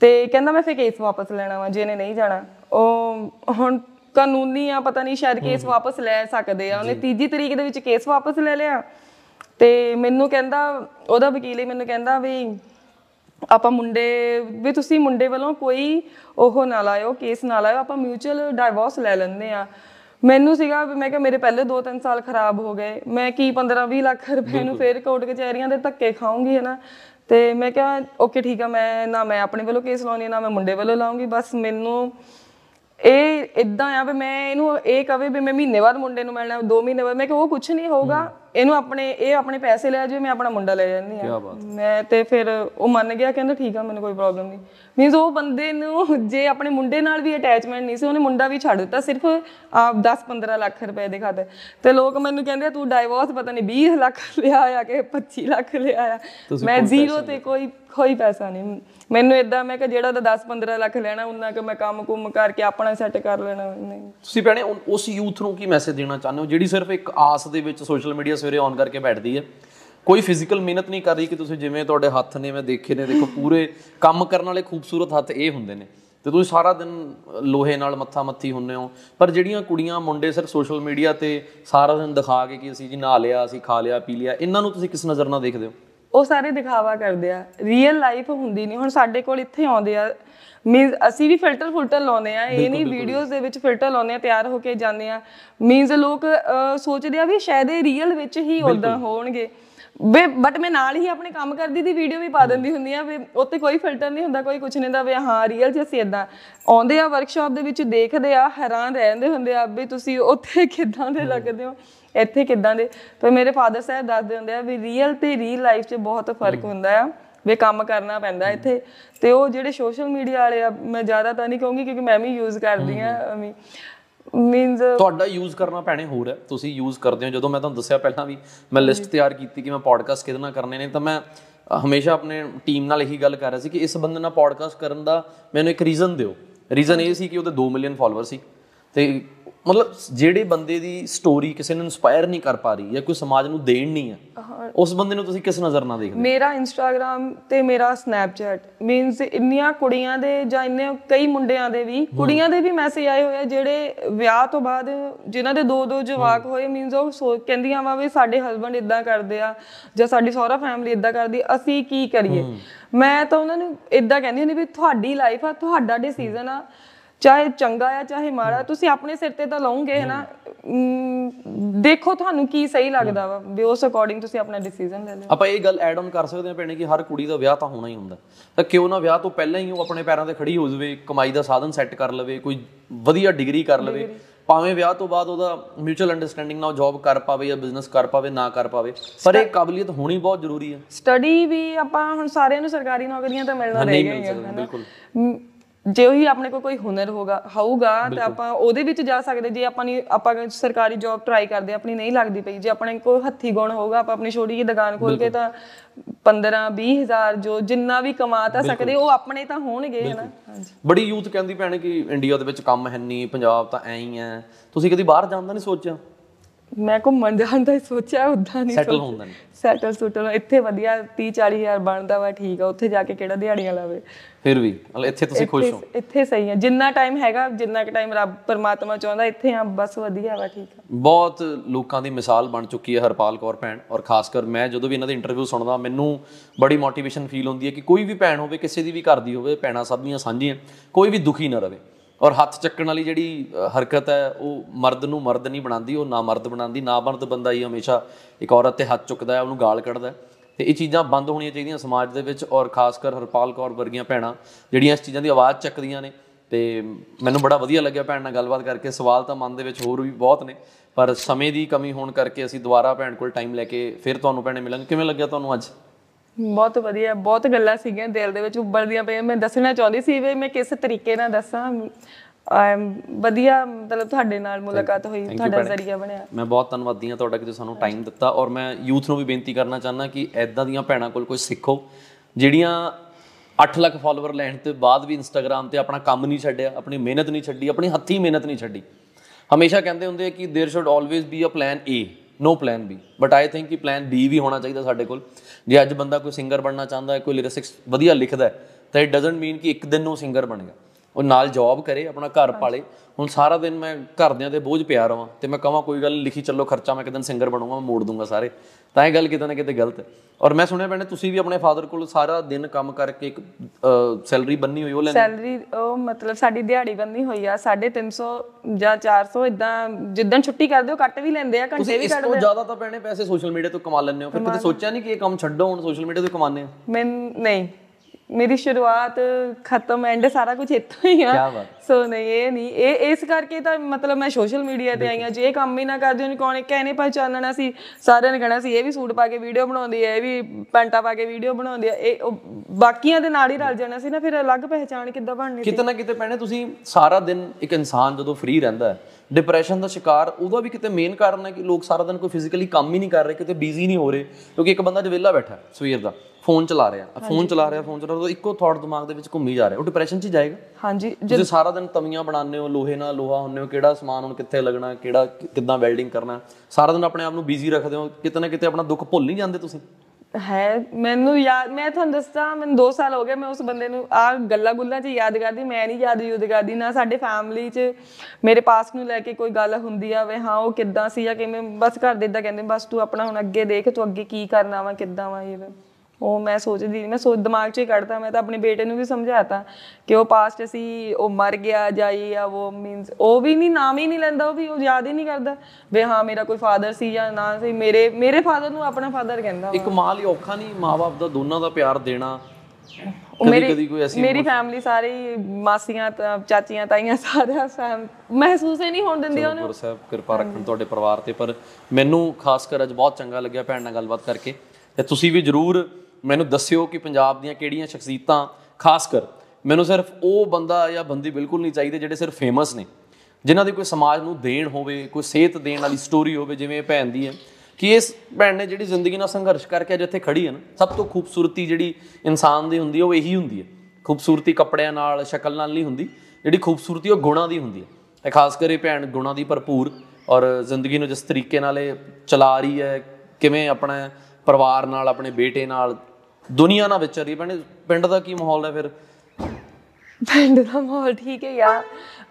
ਤੇ ਕਹਿੰਦਾ ਮੈਂ ਫੇ ਕੇਸ ਵਾਪਸ ਲੈਣਾ ਵਾ ਜਿਹਨੇ ਨਹੀਂ ਜਾਣਾ ਉਹ ਹੁਣ ਕਾਨੂੰਨੀ ਆ ਪਤਾ ਨਹੀਂ ਸ਼ਾਇਦ ਕੇਸ ਵਾਪਸ ਲੈ ਸਕਦੇ ਆ ਉਹਨੇ ਤੀਜੀ ਤਰੀਕ ਦੇ ਵਿੱਚ ਕੇਸ ਵਾਪਸ ਲੈ ਲਿਆ ਤੇ ਮੈਨੂੰ ਕਹਿੰਦਾ ਉਹਦਾ ਵਕੀਲ ਹੀ ਮੈਨੂੰ ਕਹਿੰਦਾ ਵੀ ਆਪਾਂ ਮੁੰਡੇ ਵੀ ਤੁਸੀਂ ਮੁੰਡੇ ਵੱਲੋਂ ਕੋਈ ਉਹ ਨਾ ਲਾਇਓ ਕੇਸ ਨਾ ਲਾਇਓ ਆਪਾਂ ਮਿਊਚੁਅਲ ਡਾਈਵੋਰਸ ਲੈ ਲੈਂਦੇ ਆ ਮੈਨੂੰ ਸੀਗਾ ਵੀ ਮੈਂ ਕਿਹਾ ਮੇਰੇ ਪਹਿਲੇ 2-3 ਸਾਲ ਖਰਾਬ ਹੋ ਗਏ ਮੈਂ ਕੀ 15-20 ਲੱਖ ਰੁਪਏ ਨੂੰ ਫੇਰ ਕੋਰਟ ਕਚਹਿਰੀਆਂ ਦੇ ਧੱਕੇ ਖਾਉਂਗੀ ਹੈ ਨਾ ਤੇ ਮੈਂ ਕਿਹਾ ਓਕੇ ਠੀਕ ਆ ਮੈਂ ਨਾ ਮੈਂ ਆਪਣੇ ਵੱਲੋਂ ਕੇਸ ਲਾਉਣੀ ਨਾ ਮੈਂ ਮੁੰਡੇ ਵੱਲੋਂ ਲਾਉਂਗੀ ਬਸ ਮੈਨੂੰ ਇਹ ਇਦਾਂ ਆ ਵੀ ਮੈਂ ਇਹਨੂੰ ਇਹ ਕਵੇ ਵੀ ਮੈਂ ਮਹੀਨੇ ਬਾਅਦ ਮੁੰਡੇ ਨੂੰ ਮਿਲਣਾ 2 ਮਹੀਨੇ ਬਾਅਦ ਮੈਂ ਕਿ ਉਹ ਕੁਝ ਨਹੀਂ ਹੋਊਗਾ ਇਹਨੂੰ ਆਪਣੇ ਇਹ ਆਪਣੇ ਪੈਸੇ ਲੈ ਜਾਵੇ ਮੈਂ ਆਪਣਾ ਮੁੰਡਾ ਲੈ ਜਾਂਦੀ ਆ ਮੈਂ ਤੇ ਫਿਰ ਉਹ ਮੰਨ ਗਿਆ ਕਹਿੰਦਾ ਠੀਕ ਆ ਮੈਨੂੰ ਕੋਈ ਪ੍ਰੋਬਲਮ ਨਹੀਂ ਮੀਨਸ ਉਹ ਬੰਦੇ ਨੂੰ ਜੇ ਆਪਣੇ ਮੁੰਡੇ ਨਾਲ ਵੀ ਅਟੈਚਮੈਂਟ ਨਹੀਂ ਸੀ ਉਹਨੇ ਮੁੰਡਾ ਵੀ ਛੱਡ ਦਿੱਤਾ ਸਿਰਫ ਆਪ 10-15 ਲੱਖ ਰੁਪਏ ਦੇ ਖਾਤੇ ਤੇ ਲੋਕ ਮੈਨੂੰ ਕਹਿੰਦੇ ਤੂੰ ਡਾਈਵੋਰਸ ਪਤਾ ਨਹੀਂ 20 ਲੱਖ ਲਿਆ ਆ ਕਿ 25 ਲੱਖ ਲਿਆ ਆ ਮੈਂ ਜ਼ੀਰੋ ਤੇ ਕੋਈ ਕੋਈ ਪੈਸਾ ਨਹੀਂ ਮੈਨੂੰ ਇਦਾਂ ਮੈਂ ਕਿ ਜਿਹੜਾ ਤਾਂ 10-15 ਲੱਖ ਲੈਣਾ ਉਹਨਾਂ ਕਿ ਮੈਂ ਕੰਮ ਕੁੰਮ ਕਰਕੇ ਆਪਣਾ ਸੈੱਟ ਕਰ ਲੈਣਾ ਨਹੀਂ ਤੁਸੀਂ ਭੈਣੇ ਉਸ ਯੂਥ ਨੂੰ ਕੀ ਮੈਸੇਜ ਦੇਣਾ ਚਾਹੁੰਦੇ ਹੋ ਜਿਹੜੀ ਸਿਰਫ ਇੱਕ ਆਸ ਦੇ ਵਿੱਚ ਸੋਸ਼ਲ ਮੀਡੀਆ ਸਵੇਰੇ ਔਨ ਕਰਕੇ ਬੈਠਦੀ ਹੈ ਕੋਈ ਫਿਜ਼ੀਕਲ ਮਿਹਨਤ ਨਹੀਂ ਕਰ ਰਹੀ ਕਿ ਤੁਸੀਂ ਜਿਵੇਂ ਤੁਹਾਡੇ ਹੱਥ ਨੇ ਮੈਂ ਦੇਖੇ ਨੇ ਦੇਖੋ ਪੂਰੇ ਕੰਮ ਕਰਨ ਵਾਲੇ ਖੂਬਸੂਰਤ ਹੱਥ ਇਹ ਹੁੰਦੇ ਨੇ ਤੇ ਤੁਸੀਂ ਸਾਰਾ ਦਿਨ ਲੋਹੇ ਨਾਲ ਮੱਥਾ ਮੱਥੀ ਹੁੰਨੇ ਹੋ ਪਰ ਜਿਹੜੀਆਂ ਕੁੜੀਆਂ ਮੁੰਡੇ ਸਿਰ ਸੋਸ਼ਲ ਮੀਡੀਆ ਤੇ ਸਾਰਾ ਦਿਨ ਦਿਖਾ ਕੇ ਕਿ ਅਸੀਂ ਜੀ ਨਹਾ ਲਿਆ ਅਸੀਂ ਖਾ ਲਿਆ ਪੀ ਲਿਆ ਇਹਨਾਂ ਨੂੰ ਤੁਸੀਂ ਕਿਸ ਨਜ਼ਰ ਨਾਲ ਦੇਖਦੇ ਹੋ ਉਹ ਸਾਰੇ ਦਿਖਾਵਾ ਕਰਦੇ ਆ ਰੀਅਲ ਲਾਈਫ ਹੁੰਦੀ ਨਹੀਂ ਹੁਣ ਸਾਡੇ ਕੋਲ ਇੱਥੇ ਆਉਂਦੇ ਆ ਮੀਨਸ ਅਸੀਂ ਵੀ ਫਿਲਟਰ ਫਿਲਟਰ ਲਾਉਂਦੇ ਆ ਇਹ ਨਹੀਂ ਵੀਡੀਓਜ਼ ਦੇ ਵਿੱਚ ਫਿਲਟਰ ਲਾਉਂਦੇ ਆ ਤਿਆਰ ਹੋ ਕੇ ਜਾਂਦੇ ਆ ਮੀਨਸ ਲੋਕ ਸੋਚਦੇ ਆ ਵੀ ਸ਼ਾਇਦ ਇਹ ਰੀਅਲ ਵਿੱਚ ਹੀ ਉਦਾਂ ਹੋਣਗੇ ਵੇ ਬਟ ਮੈਂ ਨਾਲ ਹੀ ਆਪਣੇ ਕੰਮ ਕਰਦੀ ਦੀ ਵੀਡੀਓ ਵੀ ਪਾ ਦਿੰਦੀ ਹੁੰਦੀ ਆ ਵੀ ਉੱਤੇ ਕੋਈ ਫਿਲਟਰ ਨਹੀਂ ਹੁੰਦਾ ਕੋਈ ਕੁਛ ਨਹੀਂ ਦਾ ਵੀ ਹਾਂ ਰੀਅਲ ਚ ਅਸੀਂ ਇਦਾਂ ਆਉਂਦੇ ਆ ਵਰਕਸ਼ਾਪ ਦੇ ਵਿੱਚ ਦੇਖਦੇ ਆ ਹੈਰਾਨ ਰਹਿੰਦੇ ਹੁੰਦੇ ਆ ਵੀ ਤੁਸੀਂ ਉੱਥੇ ਕਿਦਾਂ ਦੇ ਲੱਗਦੇ ਹੋ ਇੱਥੇ ਕਿਦਾਂ ਦੇ ਤੇ ਮੇਰੇ ਫਾਦਰ ਸਾਹਿਬ ਦੱਸਦੇ ਹੁੰਦੇ ਆ ਵੀ ਰੀਅਲ ਤੇ ਰੀਅਲ ਲਾਈਫ 'ਚ ਬਹੁਤ ਫਰਕ ਹੁੰਦਾ ਆ ਵੇ ਕੰਮ ਕਰਨਾ ਪੈਂਦਾ ਇੱਥੇ ਤੇ ਉਹ ਜਿਹੜੇ ਸੋਸ਼ਲ ਮੀਡੀਆ ਵਾਲੇ ਆ ਮੈਂ ਜ਼ਿਆਦਾ ਤਾਂ ਨਹੀਂ ਕਹੂੰਗੀ ਕਿਉਂਕਿ ਮੈਂ ਵੀ ਯੂਜ਼ ਕਰਦੀ ਆ ਮੀ ਮੀਨਸ ਤੁਹਾਡਾ ਯੂਜ਼ ਕਰਨਾ ਪੈਣੇ ਹੋਰ ਹੈ ਤੁਸੀਂ ਯੂਜ਼ ਕਰਦੇ ਹੋ ਜਦੋਂ ਮੈਂ ਤੁਹਾਨੂੰ ਦੱਸਿਆ ਪਹਿਲਾਂ ਵੀ ਮੈਂ ਲਿਸਟ ਤਿਆਰ ਕੀਤੀ ਕਿ ਮੈਂ ਪੋਡਕਾਸਟ ਕਿਹਦੇ ਨਾਲ ਕਰਨੇ ਨੇ ਤਾਂ ਮੈਂ ਹਮੇਸ਼ਾ ਆਪਣੇ ਟੀਮ ਨਾਲ ਇਹੀ ਗੱਲ ਕਰ ਰਿਹਾ ਸੀ ਕਿ ਇਸ ਬੰਦੇ ਨਾਲ ਪੋਡਕਾਸਟ ਕਰਨ ਦਾ ਮੈਨੂੰ ਇੱਕ ਰੀਜ਼ਨ ਦਿਓ ਰੀਜ਼ਨ ਇਹ ਸੀ ਕਿ ਉਹਦੇ 2 ਮਿਲੀਅਨ ਫਾਲੋਅਰ ਸੀ ਤੇ ਮਤਲਬ ਜਿਹੜੇ ਬੰਦੇ ਦੀ ਸਟੋਰੀ ਕਿਸੇ ਨੂੰ ਇਨਸਪਾਇਰ ਨਹੀਂ ਕਰ ਪਾ ਰਹੀ ਜਾਂ ਕੋਈ ਸਮਾਜ ਨੂੰ ਦੇਣ ਨਹੀਂ ਆ ਉਸ ਬੰਦੇ ਨੂੰ ਤੁਸੀਂ ਕਿਸ ਨਜ਼ਰ ਨਾਲ ਦੇਖਦੇ ਮੇਰਾ ਇੰਸਟਾਗ੍ਰam ਤੇ ਮੇਰਾ ਸਨੈਪਚੈਟ ਮੀਨਸ ਇੰਨੀਆਂ ਕੁੜੀਆਂ ਦੇ ਜਾਂ ਇੰਨੇ ਕਈ ਮੁੰਡਿਆਂ ਦੇ ਵੀ ਕੁੜੀਆਂ ਦੇ ਵੀ ਮੈਸੇਜ ਆਏ ਹੋਏ ਆ ਜਿਹੜੇ ਵਿਆਹ ਤੋਂ ਬਾਅਦ ਜਿਨ੍ਹਾਂ ਦੇ ਦੋ ਦੋ ਜਵਾਕ ਹੋਏ ਮੀਨਸ ਉਹ ਕਹਿੰਦੀਆਂ ਵਾ ਵੀ ਸਾਡੇ ਹਸਬੰਡ ਇਦਾਂ ਕਰਦੇ ਆ ਜਾਂ ਸਾਡੀ ਸਹੁਰਾ ਫੈਮਿਲੀ ਇਦਾਂ ਕਰਦੀ ਅਸੀਂ ਕੀ ਕਰੀਏ ਮੈਂ ਤਾਂ ਉਹਨਾਂ ਨੂੰ ਇਦਾਂ ਕਹਿੰਦੀ ਹੁੰਦੀ ਵੀ ਤੁਹਾਡੀ ਲਾਈਫ ਆ ਤੁਹਾਡਾ ਡਿਸੀਜਨ ਆ ਚਾਹੇ ਚੰਗਾ ਆ ਚਾਹੇ ਮਾੜਾ ਤੁਸੀਂ ਆਪਣੇ ਸਿਰ ਤੇ ਤਾਂ ਲਓਗੇ ਨਾ ਦੇਖੋ ਤੁਹਾਨੂੰ ਕੀ ਸਹੀ ਲੱਗਦਾ ਵਾ ਵੀ ਉਸ ਅਕੋਰਡਿੰਗ ਤੁਸੀਂ ਆਪਣਾ ਡਿਸੀਜਨ ਲੈ ਲਓ ਆਪਾਂ ਇਹ ਗੱਲ ਐਡ ਆਨ ਕਰ ਸਕਦੇ ਹਾਂ ਪੈਣੇ ਕਿ ਹਰ ਕੁੜੀ ਦਾ ਵਿਆਹ ਤਾਂ ਹੋਣਾ ਹੀ ਹੁੰਦਾ ਤਾਂ ਕਿਉਂ ਨਾ ਵਿਆਹ ਤੋਂ ਪਹਿਲਾਂ ਹੀ ਉਹ ਆਪਣੇ ਪੈਰਾਂ ਤੇ ਖੜੀ ਹੋ ਜਾਵੇ ਕਮਾਈ ਦਾ ਸਾਧਨ ਸੈੱਟ ਕਰ ਲਵੇ ਕੋਈ ਵਧੀਆ ਡਿਗਰੀ ਕਰ ਲਵੇ ਭਾਵੇਂ ਵਿਆਹ ਤੋਂ ਬਾਅਦ ਉਹਦਾ ਮਿਊਚੁਅਲ ਅੰਡਰਸਟੈਂਡਿੰਗ ਨਾਲ ਜੌਬ ਕਰ ਪਾਵੇ ਜਾਂ ਬਿਜ਼ਨਸ ਕਰ ਪਾਵੇ ਨਾ ਕਰ ਪਾਵੇ ਪਰ ਇਹ ਕਾਬਲੀਅਤ ਹੋਣੀ ਬਹੁਤ ਜ਼ਰੂਰੀ ਹੈ ਸਟੱਡੀ ਵੀ ਆਪਾਂ ਹੁਣ ਸਾਰਿਆਂ ਨੂੰ ਸਰਕਾਰੀ ਨੌਕਰੀਆਂ ਤਾਂ ਮਿਲਣਾ ਰਹਿ ਹੈ ਬਿਲਕੁਲ ਜੇ ਉਹੀ ਆਪਣੇ ਕੋਲ ਕੋਈ ਹੁਨਰ ਹੋਗਾ ਹੋਊਗਾ ਤਾਂ ਆਪਾਂ ਉਹਦੇ ਵਿੱਚ ਜਾ ਸਕਦੇ ਜੇ ਆਪਾਂ ਨਹੀਂ ਆਪਾਂ ਸਰਕਾਰੀ ਜੌਬ ਟਰਾਈ ਕਰਦੇ ਆਪਣੀ ਨਹੀਂ ਲੱਗਦੀ ਪਈ ਜੇ ਆਪਣੇ ਕੋਲ ਹੱਥੀ ਗੁਣ ਹੋਗਾ ਆਪਾਂ ਆਪਣੀ ਛੋਟੀ ਜਿਹੀ ਦੁਕਾਨ ਖੋਲ ਕੇ ਤਾਂ 15 20000 ਜੋ ਜਿੰਨਾ ਵੀ ਕਮਾ ਤਾਂ ਸਕਦੇ ਉਹ ਆਪਣੇ ਤਾਂ ਹੋਣਗੇ ਹਨਾ ਹਾਂਜੀ ਬੜੀ ਯੂਥ ਕਹਿੰਦੀ ਪੈਣੀ ਕਿ ਇੰਡੀਆ ਦੇ ਵਿੱਚ ਕੰਮ ਹੈ ਨਹੀਂ ਪੰਜਾਬ ਤਾਂ ਐਂ ਹੀ ਹੈ ਤੁਸੀਂ ਕਦੀ ਬਾਹਰ ਜਾਣ ਦਾ ਨਹੀਂ ਸੋਚਿਆ ਮੈਂ ਘੁੰਮਣ ਜਾਣ ਦਾ ਹੀ ਸੋਚਿਆ ਉਦਾਂ ਨਹੀਂ ਸੈਟਲ ਹੁੰਦਾ ਨਹੀਂ ਸੈਟਲ ਸੁਟਲ ਇੱਥੇ ਵਧੀਆ 30 40000 ਬਣਦਾ ਵਾ ਠੀਕ ਆ ਉੱਥੇ ਜਾ ਕੇ ਕਿਹੜਾ ਦਿਹਾੜੀਆਂ ਲਾਵੇ ਫਿਰ ਵੀ ਮਤਲਬ ਇੱਥੇ ਤੁਸੀਂ ਖੁਸ਼ ਹੋ ਇੱਥੇ ਸਹੀ ਹੈ ਜਿੰਨਾ ਟਾਈਮ ਹੈਗਾ ਜਿੰਨਾ ਕਿ ਟਾਈਮ ਰੱਬ ਪਰਮਾਤਮਾ ਚਾਹੁੰਦਾ ਇੱਥੇ ਆ ਬਸ ਵਧੀਆ ਵਾ ਠੀਕ ਆ ਬਹੁਤ ਲੋਕਾਂ ਦੀ ਮਿਸਾਲ ਬਣ ਚੁੱਕੀ ਹੈ ਹਰਪਾਲ ਕੌਰ ਭੈਣ ਔਰ ਖਾਸ ਕਰ ਮੈਂ ਜਦੋਂ ਵੀ ਇਹਨਾਂ ਦੇ ਇੰਟਰਵਿਊ ਸੁਣਦਾ ਮੈਨੂੰ ਬੜੀ ਮੋਟੀਵੇਸ਼ਨ ਫੀਲ ਹੁੰਦੀ ਹੈ ਕਿ ਕੋਈ ਵੀ ਭੈਣ ਹੋਵੇ ਕਿਸੇ ਦੀ ਵੀ ਘਰ ਦੀ ਹੋਵੇ ਭੈਣਾ ਸਭ ਦੀਆਂ ਸਾਂਝੀਆਂ ਕੋਈ ਵੀ ਦੁਖੀ ਨਾ ਰਵੇ ਔਰ ਹੱਥ ਚੱਕਣ ਵਾਲੀ ਜਿਹੜੀ ਹਰਕਤ ਹੈ ਉਹ ਮਰਦ ਨੂੰ ਮਰਦ ਨਹੀਂ ਬਣਾਉਂਦੀ ਉਹ ਨਾ ਮਰਦ ਬਣਾਉਂਦੀ ਨਾ ਬੰਦ ਬੰਦਾ ਹੀ ਹਮੇਸ਼ਾ ਇੱਕ ਔਰਤ ਤੇ ਹੱਥ ਚੁੱਕਦਾ ਹੈ ਉਹਨੂੰ ਗਾਲ ਕੱਢਦਾ ਹੈ ਤੇ ਇਹ ਚੀਜ਼ਾਂ ਬੰਦ ਹੋਣੀਆਂ ਚਾਹੀਦੀਆਂ ਸਮਾਜ ਦੇ ਵਿੱਚ ਔਰ ਖਾਸ ਕਰ ਹਰਪਾਲ ਕੌਰ ਵਰਗੀਆਂ ਭੈਣਾਂ ਜਿਹੜੀਆਂ ਇਸ ਚੀਜ਼ਾਂ ਦੀ ਆਵਾਜ਼ ਚੱਕਦੀਆਂ ਨੇ ਤੇ ਮੈਨੂੰ ਬੜਾ ਵਧੀਆ ਲੱਗਿਆ ਭੈਣ ਨਾਲ ਗੱਲਬਾਤ ਕਰਕੇ ਸਵਾਲ ਤਾਂ ਮਨ ਦੇ ਵਿੱਚ ਹੋਰ ਵੀ ਬਹੁਤ ਨੇ ਪਰ ਸਮੇਂ ਦੀ ਕਮੀ ਹੋਣ ਕਰਕੇ ਅਸੀਂ ਦੁਬਾਰਾ ਭੈਣ ਕੋਲ ਟਾਈਮ ਲੈ ਕੇ ਫਿਰ ਤੁਹਾਨੂੰ ਭੈਣੇ ਮਿਲਾਂਗੇ ਕਿਵੇਂ ਲੱਗਿਆ ਤੁਹਾਨੂੰ ਅੱਜ ਬਹੁਤ ਵਧੀਆ ਬਹੁਤ ਗੱਲਾਂ ਸੀਗੀਆਂ ਦਿਲ ਦੇ ਵਿੱਚ ਉੱਭਰਦੀਆਂ ਪਈਆਂ ਮੈਂ ਦੱਸਣਾ ਚਾਹੁੰਦੀ ਸੀ ਵੀ ਮੈਂ ਕਿਸ ਤਰੀਕੇ ਨਾਲ ਦੱਸਾਂ ਵਧੀਆ ਮਤਲਬ ਤੁਹਾਡੇ ਨਾਲ ਮੁਲਾਕਾਤ ਹੋਈ ਤੁਹਾਡਾ ਜ਼ਰੀਆ ਬਣਿਆ ਮੈਂ ਬਹੁਤ ਧੰਨਵਾਦੀ ਹਾਂ ਤੁਹਾਡਾ ਕਿ ਤੁਸੀਂ ਸਾਨੂੰ ਟਾਈਮ ਦਿੱਤਾ ਔਰ ਮੈਂ ਯੂਥ ਨੂੰ ਵੀ ਬੇਨਤੀ ਕਰਨਾ ਚਾਹੁੰਦਾ ਕਿ ਐਦਾਂ ਦੀਆਂ ਭੈਣਾਂ ਕੋਲ ਕੁਝ ਸਿੱਖੋ ਜਿਹੜੀਆਂ 8 ਲੱਖ ਫਾਲੋਅਰ ਲੈਣ ਤੋਂ ਬਾਅਦ ਵੀ ਇੰਸਟਾਗ੍ਰam ਤੇ ਆਪਣਾ ਕੰਮ ਨਹੀਂ ਛੱਡਿਆ ਆਪਣੀ ਮਿਹਨਤ ਨਹੀਂ ਛੱਡੀ ਆਪਣੀ ਹੱਥੀ ਮਿਹਨਤ ਨਹੀਂ ਛੱਡੀ ਹਮੇਸ਼ਾ ਕਹਿੰਦੇ ਹੁੰਦੇ ਆ ਕਿ there should always be a plan A no plan B but I think ਕਿ ਪਲਾਨ ਬੀ ਵੀ ਹੋਣਾ ਚਾਹੀਦਾ ਸਾਡੇ ਕੋਲ ਜੇ ਅੱਜ ਬੰਦਾ ਕੋਈ ਸਿੰਗਰ ਬਣਨਾ ਚਾਹੁੰਦਾ ਹੈ ਕੋਈ ਲਿਰਿਕਸ ਵਧੀਆ ਲਿਖਦਾ ਹੈ ਤਾਂ ਇਟ ਡਸਨਟ ਮੀਨ ਕਿ ਇੱਕ ਦਿਨ ਉਹ ਸਿੰਗਰ ਬਣੇਗਾ ਉਹ ਨਾਲ ਜੌਬ ਕਰੇ ਆਪਣਾ ਘਰ ਪਾਲੇ ਹੁਣ ਸਾਰਾ ਦਿਨ ਮੈਂ ਘਰਦਿਆਂ ਦੇ ਬੋਝ ਪਿਆ ਰਵਾਂ ਤੇ ਮੈਂ ਕਹਾਂ ਕੋਈ ਗੱਲ ਲਿਖੀ ਚੱਲੋ ਖਰਚਾ ਮੈਂ ਇੱਕ ਦਿਨ ਸਿੰਗਰ ਬਣੂੰਗਾ ਮੈਂ ਮੋੜ ਦੂੰਗਾ ਸਾਰੇ ਤਾਂ ਇਹ ਗੱਲ ਕਿਤੇ ਨਾ ਕਿਤੇ ਗਲਤ ਹੈ ਔਰ ਮੈਂ ਸੁਣਿਆ ਪੈਣੇ ਤੁਸੀਂ ਵੀ ਆਪਣੇ ਫਾਦਰ ਕੋਲ ਸਾਰਾ ਦਿਨ ਕੰਮ ਕਰਕੇ ਇੱਕ ਸੈਲਰੀ ਬੰਨੀ ਹੋਈ ਉਹ ਲੈਣੀ ਸੈਲਰੀ ਉਹ ਮਤਲਬ ਸਾਡੀ ਦਿਹਾੜੀ ਬੰਨੀ ਹੋਈ ਆ 350 ਜਾਂ 400 ਇਦਾਂ ਜਿੱਦਾਂ ਛੁੱਟੀ ਕਰਦੇ ਹੋ ਕੱਟ ਵੀ ਲੈਂਦੇ ਆ ਘੰਟੇ ਵੀ ਕੱਢਦੇ ਆ ਇਸ ਤੋਂ ਜ਼ਿਆਦਾ ਤਾਂ ਪੈਣੇ ਪੈਸੇ ਸੋਸ਼ਲ ਮੀਡੀਆ ਤੋਂ ਕਮਾ ਲੈਂਦੇ ਹੋ ਫਿਰ ਕਿਤੇ ਸੋਚਿਆ ਨਹੀਂ ਕਿ ਇਹ ਕੰਮ ਛੱਡੋ ਹੁਣ ਸੋਸ਼ਲ ਮੀਡੀਆ ਤੋਂ ਕਮਾਉਂਦੇ ਆ ਮੈਂ ਨਹੀਂ ਮੇਰੀ ਸ਼ੁਰੂਆਤ ਖਤਮ ਐਂਡ ਸਾਰਾ ਕੁਝ ਇੱਥੋਂ ਹੀ ਆ ਸੋ ਨਹੀਂ ਇਹ ਨਹੀਂ ਇਹ ਇਸ ਕਰਕੇ ਤਾਂ ਮਤਲਬ ਮੈਂ ਸੋਸ਼ਲ ਮੀਡੀਆ ਤੇ ਆਈਆਂ ਜੇ ਕੰਮ ਹੀ ਨਾ ਕਰਦੇ ਉਹਨੂੰ ਕੌਣ ਕਹਿਨੇ ਪਹਿਚਾਨਣਾ ਸੀ ਸਾਰਿਆਂ ਨੇ ਕਹਿਣਾ ਸੀ ਇਹ ਵੀ ਸੂਟ ਪਾ ਕੇ ਵੀਡੀਓ ਬਣਾਉਂਦੀ ਐ ਇਹ ਵੀ ਪੈਂਟਾ ਪਾ ਕੇ ਵੀਡੀਓ ਬਣਾਉਂਦੀ ਐ ਇਹ ਬਾਕੀਆਂ ਦੇ ਨਾਲ ਹੀ ਰਲ ਜਾਣਾ ਸੀ ਨਾ ਫਿਰ ਅਲੱਗ ਪਹਿਚਾਨ ਕਿੱਦਾਂ ਬਣਨੀ ਕਿਤਨਾ ਕਿਤੇ ਨਾ ਪੈਣੇ ਤੁਸੀਂ ਸਾਰਾ ਦਿਨ ਇੱਕ ਇਨਸਾਨ ਜਦੋਂ ਫ੍ਰੀ ਰਹਿੰਦਾ ਡਿਪਰੈਸ਼ਨ ਦਾ ਸ਼ਿਕਾਰ ਉਹਦਾ ਵੀ ਕਿਤੇ ਮੇਨ ਕਾਰਨ ਹੈ ਕਿ ਲੋਕ ਸਾਰਾ ਦਿਨ ਕੋਈ ਫਿਜ਼ੀਕਲੀ ਕੰਮ ਹੀ ਨਹੀਂ ਕਰ ਰਹੇ ਕਿਤੇ ਬਿਜ਼ੀ ਨਹੀਂ ਹੋ ਰਹੇ ਕਿਉਂਕਿ ਇੱਕ ਬੰਦਾ ਜਿਵੇਂ ਵਿਹਲਾ ਬੈਠਾ ਸਵੇਰ ਦਾ ਫੋਨ ਚਲਾ ਰਿਹਾ ਫੋਨ ਚਲਾ ਰਿਹਾ ਫੋਨ ਚਲਾ ਰਿਹਾ ਇੱਕੋ ਥਾਟ ਦਿਮਾਗ ਦੇ ਵਿੱਚ ਘੁੰਮੀ ਜਾ ਰਿਹਾ ਉਹ ਡਿਪਰੈਸ਼ਨ 'ਚ ਜਾਏਗਾ ਹਾਂਜੀ ਜੇ ਸਾਰਾ ਦਿਨ ਤਵੀਆਂ ਬਣਾਉਂਦੇ ਹੋ ਲੋਹੇ ਨਾਲ ਲੋਹਾ ਹੁੰਨੇ ਹੋ ਕਿਹੜਾ ਸਮਾਨ ਹੁਣ ਕਿੱਥੇ ਲੱਗਣਾ ਕਿਹੜਾ ਕਿੱਦਾਂ ਵੈਲਡਿੰਗ ਕਰਨਾ ਸਾਰਾ ਦਿਨ ਆਪਣੇ ਆਪ ਨੂੰ ਬਿਜ਼ੀ ਰੱਖਦੇ ਹੋ ਕਿਤੇ ਨਾ ਕਿਤੇ ਆਪਣਾ ਦੁੱਖ ਭੁੱਲ ਨਹੀਂ ਜਾਂਦੇ ਤੁਸੀਂ ਹੈ ਮੈਨੂੰ ਯਾਦ ਮੈਂ ਤੁਹਾਨੂੰ ਦੱਸਾਂ ਮੈਨੂੰ 2 ਸਾਲ ਹੋ ਗਏ ਮੈਂ ਉਸ ਬੰਦੇ ਨੂੰ ਆ ਗੱਲਾਂ ਗੁੱਲਾਂ 'ਚ ਯਾਦ ਕਰਦੀ ਮੈਂ ਨਹੀਂ ਯਾਦ ਯੂਦ ਕਰਦੀ ਨਾ ਸਾਡੇ ਫੈਮਿਲੀ 'ਚ ਮੇਰੇ ਪਾਸ ਨੂੰ ਲੈ ਕੇ ਕੋਈ ਗੱਲ ਹੁੰਦੀ ਆਵੇ ਹਾਂ ਉਹ ਕਿੱਦਾਂ ਸੀ ਜਾਂ ਕਿਵੇਂ ਬਸ ਘਰ ਦੇ ਇਦਾਂ ਕਹਿੰਦੇ ਬਸ ਤੂੰ ਆਪਣਾ ਹੁਣ ਅੱਗੇ ਦੇਖ ਤੂੰ ਅੱਗੇ ਕੀ ਕਰਨਾ ਵਾ ਕਿੱਦਾਂ ਵਾ ਇਹ ਉਹ ਮੈਂ ਸੋਚਦੀ ਮੈਂ ਸੋਚ ਦਿਮਾਗ 'ਚ ਹੀ ਕੱਢਦਾ ਮੈਂ ਤਾਂ ਆਪਣੇ ਬੇਟੇ ਨੂੰ ਵੀ ਸਮਝਾਤਾ ਕਿ ਉਹ ਪਾਸਟ ਅਸੀਂ ਉਹ ਮਰ ਗਿਆ ਜਾਈ ਆ ਉਹ ਮੀਨਸ ਉਹ ਵੀ ਨਹੀਂ ਨਾਮ ਹੀ ਨਹੀਂ ਲੈਂਦਾ ਉਹ ਵੀ ਉਹ ਯਾਦ ਹੀ ਨਹੀਂ ਕਰਦਾ ਵੀ ਹਾਂ ਮੇਰਾ ਕੋਈ ਫਾਦਰ ਸੀ ਜਾਂ ਨਾ ਸੀ ਮੇਰੇ ਮੇਰੇ ਫਾਦਰ ਨੂੰ ਆਪਣਾ ਫਾਦਰ ਕਹਿੰਦਾ ਇੱਕ ਮਾਂ ਲਈ ਔਖਾ ਨਹੀਂ ਮਾਪੇ ਦਾ ਦੋਨਾਂ ਦਾ ਪਿਆਰ ਦੇਣਾ ਉਹ ਮੇਰੀ ਮੇਰੀ ਫੈਮਿਲੀ ਸਾਰੀ ਮਾਸੀਆਂ ਚਾਚੀਆਂ ਤਾਈਆਂ ਸਾਰਾ ਮਹਿਸੂਸ ਹੀ ਨਹੀਂ ਹੋਣ ਦਿੰਦੀ ਉਹਨੂੰ ਗੁਰੂ ਸਾਹਿਬ ਕਿਰਪਾ ਰੱਖਣ ਤੁਹਾਡੇ ਪਰਿਵਾਰ ਤੇ ਪਰ ਮੈਨੂੰ ਖਾਸ ਕਰ ਅੱਜ ਬਹੁਤ ਚੰਗਾ ਲੱਗਿਆ ਭੈਣ ਨਾਲ ਗੱਲਬਾਤ ਕਰਕੇ ਤੇ ਤੁਸੀਂ ਵੀ ਜਰੂਰ ਮੈਨੂੰ ਦੱਸਿਓ ਕਿ ਪੰਜਾਬ ਦੀਆਂ ਕਿਹੜੀਆਂ ਸ਼ਖਸੀਅਤਾਂ ਖਾਸ ਕਰ ਮੈਨੂੰ ਸਿਰਫ ਉਹ ਬੰਦਾ ਜਾਂ ਬੰਦੀ ਬਿਲਕੁਲ ਨਹੀਂ ਚਾਹੀਦੇ ਜਿਹੜੇ ਸਿਰਫ ਫੇਮਸ ਨੇ ਜਿਨ੍ਹਾਂ ਦੀ ਕੋਈ ਸਮਾਜ ਨੂੰ ਦੇਣ ਹੋਵੇ ਕੋਈ ਸਿਹਤ ਦੇਣ ਵਾਲੀ ਸਟੋਰੀ ਹੋਵੇ ਜਿਵੇਂ ਇਹ ਭੈਣ ਦੀ ਹੈ ਕਿ ਇਸ ਭੈਣ ਨੇ ਜਿਹੜੀ ਜ਼ਿੰਦਗੀ ਨਾਲ ਸੰਘਰਸ਼ ਕਰਕੇ ਅੱਜ ਇੱਥੇ ਖੜੀ ਹੈ ਨਾ ਸਭ ਤੋਂ ਖੂਬਸੂਰਤੀ ਜਿਹੜੀ ਇਨਸਾਨ ਦੀ ਹੁੰਦੀ ਹੈ ਉਹ ਇਹੀ ਹੁੰਦੀ ਹੈ ਖੂਬਸੂਰਤੀ ਕੱਪੜਿਆਂ ਨਾਲ ਸ਼ਕਲ ਨਾਲ ਨਹੀਂ ਹੁੰਦੀ ਜਿਹੜੀ ਖੂਬਸੂਰਤੀ ਉਹ ਗੁਣਾਂ ਦੀ ਹੁੰਦੀ ਹੈ ਤੇ ਖਾਸ ਕਰਕੇ ਭੈਣ ਗੁਣਾਂ ਦੀ ਭਰਪੂਰ ਔਰ ਜ਼ਿੰਦਗੀ ਨੂੰ ਜਿਸ ਤਰੀਕੇ ਨਾਲ ਇਹ ਚਲਾ ਰਹੀ ਹੈ ਕਿਵੇਂ ਆਪਣਾ ਪਰਿਵਾਰ ਨਾਲ ਆਪਣੇ ਬੇਟੇ ਨਾਲ ਦੁਨੀਆ ਨਾਲ ਵਿਚਰੀ ਪੈਣੇ ਪਿੰਡ ਦਾ ਕੀ ਮਾਹੌਲ ਹੈ ਫਿਰ ਪਿੰਡ ਦਾ ਮਾਹੌਲ ਠੀਕ ਹੈ ਯਾਰ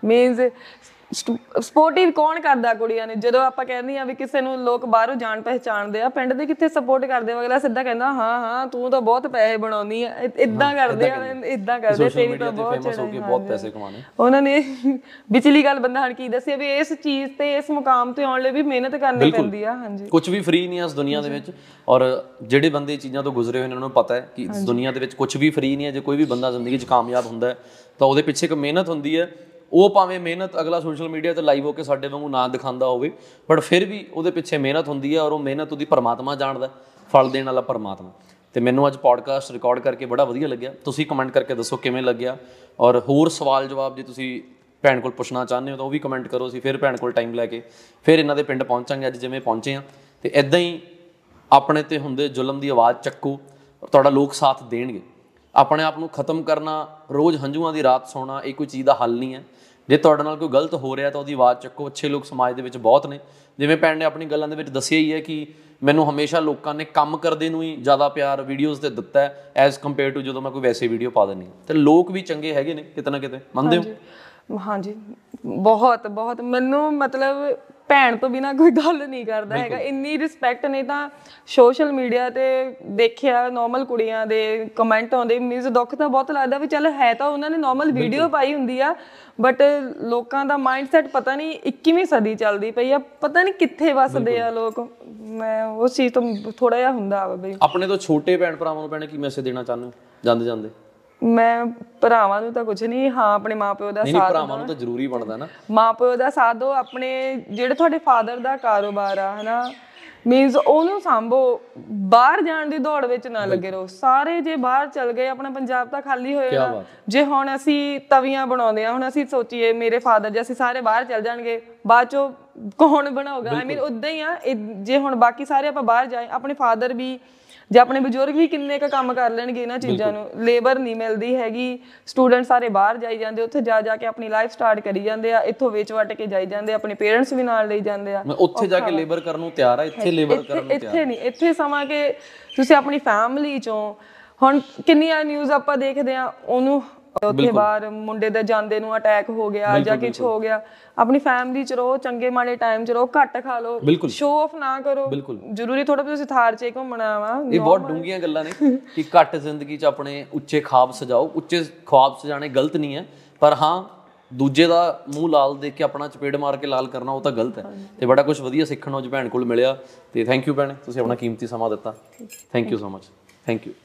ਮੀਨਸ ਸਪੋਰਟਿਵ ਕੌਣ ਕਰਦਾ ਕੁੜੀਆਂ ਨੇ ਜਦੋਂ ਆਪਾਂ ਕਹਿੰਦੇ ਆ ਵੀ ਕਿਸੇ ਨੂੰ ਲੋਕ ਬਾਹਰੋਂ ਜਾਣ ਪਹਿਚਾਣਦੇ ਆ ਪਿੰਡ ਦੇ ਕਿੱਥੇ ਸਪੋਰਟ ਕਰਦੇ ਵਗਲਾ ਸਿੱਧਾ ਕਹਿੰਦਾ ਹਾਂ ਹਾਂ ਤੂੰ ਤਾਂ ਬਹੁਤ ਪੈਸੇ ਬਣਾਉਣੀ ਆ ਇਦਾਂ ਕਰਦੇ ਆ ਇਦਾਂ ਕਰਦੇ ਤੇਰੀ ਤਾਂ ਬਹੁਤ ਫੇਮਸ ਹੋ ਕੇ ਬਹੁਤ ਪੈਸੇ ਕਮਾਉਣੇ ਉਹਨਾਂ ਨੇ ਵਿਚਲੀ ਗੱਲ ਬੰਦਾ ਹਣ ਕੀ ਦੱਸਿਆ ਵੀ ਇਸ ਚੀਜ਼ ਤੇ ਇਸ ਮੁਕਾਮ ਤੇ ਆਉਣ ਲਈ ਵੀ ਮਿਹਨਤ ਕਰਨੀ ਪੈਂਦੀ ਆ ਹਾਂਜੀ ਕੁਝ ਵੀ ਫ੍ਰੀ ਨਹੀਂ ਆ ਇਸ ਦੁਨੀਆ ਦੇ ਵਿੱਚ ਔਰ ਜਿਹੜੇ ਬੰਦੇ ਚੀਜ਼ਾਂ ਤੋਂ ਗੁਜ਼ਰੇ ਹੋਏ ਨੇ ਉਹਨਾਂ ਨੂੰ ਪਤਾ ਹੈ ਕਿ ਇਸ ਦੁਨੀਆ ਦੇ ਵਿੱਚ ਕੁਝ ਵੀ ਫ੍ਰੀ ਨਹੀਂ ਹੈ ਜੇ ਕੋਈ ਵੀ ਬੰਦਾ ਜ਼ਿੰਦਗੀ 'ਚ ਕਾਮਯਾਬ ਹੁੰਦਾ ਹੈ ਤਾਂ ਉਹਦੇ ਪਿੱਛੇ ਇੱਕ ਮਿਹਨਤ ਹੁੰਦੀ ਹੈ ਉਹ ਭਾਵੇਂ ਮਿਹਨਤ ਅਗਲਾ ਸੋਸ਼ਲ ਮੀਡੀਆ ਤੇ ਲਾਈਵ ਹੋ ਕੇ ਸਾਡੇ ਵਾਂਗੂ ਨਾ ਦਿਖਾਉਂਦਾ ਹੋਵੇ ਬਟ ਫਿਰ ਵੀ ਉਹਦੇ ਪਿੱਛੇ ਮਿਹਨਤ ਹੁੰਦੀ ਹੈ ਔਰ ਉਹ ਮਿਹਨਤ ਉਹਦੀ ਪਰਮਾਤਮਾ ਜਾਣਦਾ ਫਲ ਦੇਣ ਵਾਲਾ ਪਰਮਾਤਮਾ ਤੇ ਮੈਨੂੰ ਅੱਜ ਪੋਡਕਾਸਟ ਰਿਕਾਰਡ ਕਰਕੇ ਬੜਾ ਵਧੀਆ ਲੱਗਿਆ ਤੁਸੀਂ ਕਮੈਂਟ ਕਰਕੇ ਦੱਸੋ ਕਿਵੇਂ ਲੱਗਿਆ ਔਰ ਹੋਰ ਸਵਾਲ ਜਵਾਬ ਜੇ ਤੁਸੀਂ ਭੈਣ ਕੋਲ ਪੁੱਛਣਾ ਚਾਹੁੰਦੇ ਹੋ ਤਾਂ ਉਹ ਵੀ ਕਮੈਂਟ ਕਰੋ ਅਸੀਂ ਫਿਰ ਭੈਣ ਕੋਲ ਟਾਈਮ ਲੈ ਕੇ ਫਿਰ ਇਹਨਾਂ ਦੇ ਪਿੰਡ ਪਹੁੰਚਾਂਗੇ ਅੱਜ ਜਿਵੇਂ ਪਹੁੰਚੇ ਆ ਤੇ ਇਦਾਂ ਹੀ ਆਪਣੇ ਤੇ ਹੁੰਦੇ ਜ਼ੁਲਮ ਦੀ ਆਵਾਜ਼ ਚੱਕੋ ਔਰ ਤੁਹਾਡਾ ਲੋਕ ਸਾਥ ਦੇਣਗੇ ਆਪਣੇ ਆਪ ਨੂੰ ਖਤਮ ਕਰਨਾ ਰੋਜ਼ ਹੰਝੂਆਂ ਦੀ ਰਾਤ ਸੌਣਾ ਇਹ ਕੋਈ ਚੀਜ਼ ਦਾ ਹੱਲ ਨਹੀਂ ਹੈ ਜੇ ਤੁਹਾਡੇ ਨਾਲ ਕੋਈ ਗਲਤ ਹੋ ਰਿਹਾ ਤਾਂ ਉਹਦੀ ਆਵਾਜ਼ ਚੱਕੋ ਅੱਛੇ ਲੋਕ ਸਮਾਜ ਦੇ ਵਿੱਚ ਬਹੁਤ ਨੇ ਜਿਵੇਂ ਪੈਣ ਨੇ ਆਪਣੀ ਗੱਲਾਂ ਦੇ ਵਿੱਚ ਦੱਸਿਆ ਹੀ ਹੈ ਕਿ ਮੈਨੂੰ ਹਮੇਸ਼ਾ ਲੋਕਾਂ ਨੇ ਕੰਮ ਕਰਦੇ ਨੂੰ ਹੀ ਜ਼ਿਆਦਾ ਪਿਆਰ ਵੀਡੀਓਜ਼ ਤੇ ਦਿੱਤਾ ਹੈ ਐਸ ਕੰਪੇਅਰ ਟੂ ਜਦੋਂ ਮੈਂ ਕੋਈ ਵੈਸੇ ਵੀਡੀਓ ਪਾ ਦਿੰਨੀ ਤੇ ਲੋਕ ਵੀ ਚੰਗੇ ਹੈਗੇ ਨੇ ਕਿਤਨਾ ਕਿਤੇ ਮੰਨਦੇ ਹੋ ਹਾਂਜੀ ਬਹੁਤ ਬਹੁਤ ਮੈਨੂੰ ਮਤਲਬ ਭੈਣ ਤੋਂ ਬਿਨਾ ਕੋਈ ਗੱਲ ਨਹੀਂ ਕਰਦਾ ਹੈਗਾ ਇੰਨੀ ਰਿਸਪੈਕਟ ਨਹੀਂ ਤਾਂ ਸੋਸ਼ਲ ਮੀਡੀਆ ਤੇ ਦੇਖਿਆ ਨਾਰਮਲ ਕੁੜੀਆਂ ਦੇ ਕਮੈਂਟ ਆਉਂਦੇ ਮੀਨਸ ਦੁੱਖ ਤਾਂ ਬਹੁਤ ਲੱਗਦਾ ਵੀ ਚੱਲ ਹੈ ਤਾਂ ਉਹਨਾਂ ਨੇ ਨਾਰਮਲ ਵੀਡੀਓ ਪਾਈ ਹੁੰਦੀ ਆ ਬਟ ਲੋਕਾਂ ਦਾ ਮਾਈਂਡਸੈਟ ਪਤਾ ਨਹੀਂ 21ਵੀਂ ਸਦੀ ਚੱਲਦੀ ਪਈ ਆ ਪਤਾ ਨਹੀਂ ਕਿੱਥੇ ਵਸਦੇ ਆ ਲੋਕ ਮੈਂ ਉਸ ਚੀਜ਼ ਤੋਂ ਥੋੜਾ ਜਿਹਾ ਹੁੰਦਾ ਆ ਬਈ ਆਪਣੇ ਤੋਂ ਛੋਟੇ ਭੈਣ ਭਰਾਵਾਂ ਨੂੰ ਪੈਣੇ ਕੀ ਮੈਸੇਜ ਦੇਣਾ ਚਾਹੁੰਦੇ ਜਾਂਦੇ ਜਾਂਦੇ ਮੈਂ ਭਰਾਵਾਂ ਨੂੰ ਤਾਂ ਕੁਝ ਨਹੀਂ ਹਾਂ ਆਪਣੇ ਮਾਪਿਓ ਦਾ ਸਾਥ ਨਹੀਂ ਭਰਾਵਾਂ ਨੂੰ ਤਾਂ ਜ਼ਰੂਰੀ ਬਣਦਾ ਨਾ ਮਾਪਿਓ ਦਾ ਸਾਥ ਦੋ ਆਪਣੇ ਜਿਹੜੇ ਤੁਹਾਡੇ ਫਾਦਰ ਦਾ ਕਾਰੋਬਾਰ ਆ ਹਨਾ ਮੀਨਸ ਉਹਨੂੰ ਸੰਭੋ ਬਾਹਰ ਜਾਣ ਦੀ ਦੌੜ ਵਿੱਚ ਨਾ ਲੱਗੇ ਰਹੋ ਸਾਰੇ ਜੇ ਬਾਹਰ ਚਲ ਗਏ ਆਪਣਾ ਪੰਜਾਬ ਤਾਂ ਖਾਲੀ ਹੋਏਗਾ ਜੇ ਹੁਣ ਅਸੀਂ ਤਵੀਆਂ ਬਣਾਉਂਦੇ ਆ ਹੁਣ ਅਸੀਂ ਸੋਚੀਏ ਮੇਰੇ ਫਾਦਰ ਜੇ ਅਸੀਂ ਸਾਰੇ ਬਾਹਰ ਚਲ ਜਾਣਗੇ ਬਾਅਦ ਚੋਂ ਕੌਣ ਬਣਾਉਗਾ ਆਈ ਮੀਨ ਉਦਾਂ ਹੀ ਆ ਜੇ ਹੁਣ ਬਾਕੀ ਸਾਰੇ ਆਪਾਂ ਬਾਹਰ ਜਾਏ ਆਪਣੇ ਫਾਦਰ ਵੀ ਜੇ ਆਪਣੇ ਬਜ਼ੁਰਗ ਹੀ ਕਿੰਨੇ ਕ ਕੰਮ ਕਰ ਲੈਣਗੇ ਇਹਨਾਂ ਚੀਜ਼ਾਂ ਨੂੰ ਲੇਬਰ ਨਹੀਂ ਮਿਲਦੀ ਹੈਗੀ ਸਟੂਡੈਂਟ ਸਾਰੇ ਬਾਹਰ ਜਾਈ ਜਾਂਦੇ ਉੱਥੇ ਜਾ ਜਾ ਕੇ ਆਪਣੀ ਲਾਈਫ ਸਟਾਰਟ ਕਰੀ ਜਾਂਦੇ ਆ ਇੱਥੋਂ ਵੇਚ ਵਟ ਕੇ ਜਾਈ ਜਾਂਦੇ ਆਪਣੇ ਪੇਰੈਂਟਸ ਵੀ ਨਾਲ ਲਈ ਜਾਂਦੇ ਆ ਉੱਥੇ ਜਾ ਕੇ ਲੇਬਰ ਕਰਨ ਨੂੰ ਤਿਆਰ ਆ ਇੱਥੇ ਲੇਬਰ ਕਰਨ ਨੂੰ ਤਿਆਰ ਇੱਥੇ ਨਹੀਂ ਇੱਥੇ ਸਮਾਂ ਕਿ ਤੁਸੀਂ ਆਪਣੀ ਫੈਮਿਲੀ ਚੋਂ ਹੁਣ ਕਿੰਨੀਆਂ ਨਿਊਜ਼ ਆਪਾਂ ਦੇਖਦੇ ਆ ਉਹਨੂੰ ਉੱਥੇ ਬਾਹਰ ਮੁੰਡੇ ਦੇ ਜਾਂਦੇ ਨੂੰ ਅਟੈਕ ਹੋ ਗਿਆ ਜਾਂ ਕੁਝ ਹੋ ਗਿਆ ਆਪਣੀ ਫੈਮਿਲੀ ਚ ਰਹੋ ਚੰਗੇ ਮਾੜੇ ਟਾਈਮ ਚ ਰਹੋ ਘੱਟ ਖਾ ਲੋ ਸ਼ੋਅ ਆਫ ਨਾ ਕਰੋ ਜ਼ਰੂਰੀ ਥੋੜਾ ਤੁਸੀਂ ਥਾਰ ਚ ਘੁੰਮਣਾ ਵਾ ਇਹ ਬਹੁਤ ਡੂੰਗੀਆਂ ਗੱਲਾਂ ਨੇ ਕਿ ਘੱਟ ਜ਼ਿੰਦਗੀ ਚ ਆਪਣੇ ਉੱਚੇ ਖਾਬ ਸਜਾਓ ਉੱਚੇ ਖਾਬ ਸਜਾਣੇ ਗਲਤ ਨਹੀਂ ਹੈ ਪਰ ਹਾਂ ਦੂਜੇ ਦਾ ਮੂੰਹ ਲਾਲ ਦੇਖ ਕੇ ਆਪਣਾ ਚਪੇੜ ਮਾਰ ਕੇ ਲਾਲ ਕਰਨਾ ਉਹ ਤਾਂ ਗਲਤ ਹੈ ਤੇ ਬੜਾ ਕੁਝ ਵਧੀਆ ਸਿੱਖਣ ਨੂੰ ਅੱਜ ਭੈਣ ਕੋਲ ਮਿਲਿਆ ਤੇ ਥੈਂਕ ਯੂ ਭੈਣ ਤੁਸੀਂ ਆਪਣਾ ਕੀਮਤੀ ਸਮਾਂ ਦਿੱਤਾ thank you so much thank you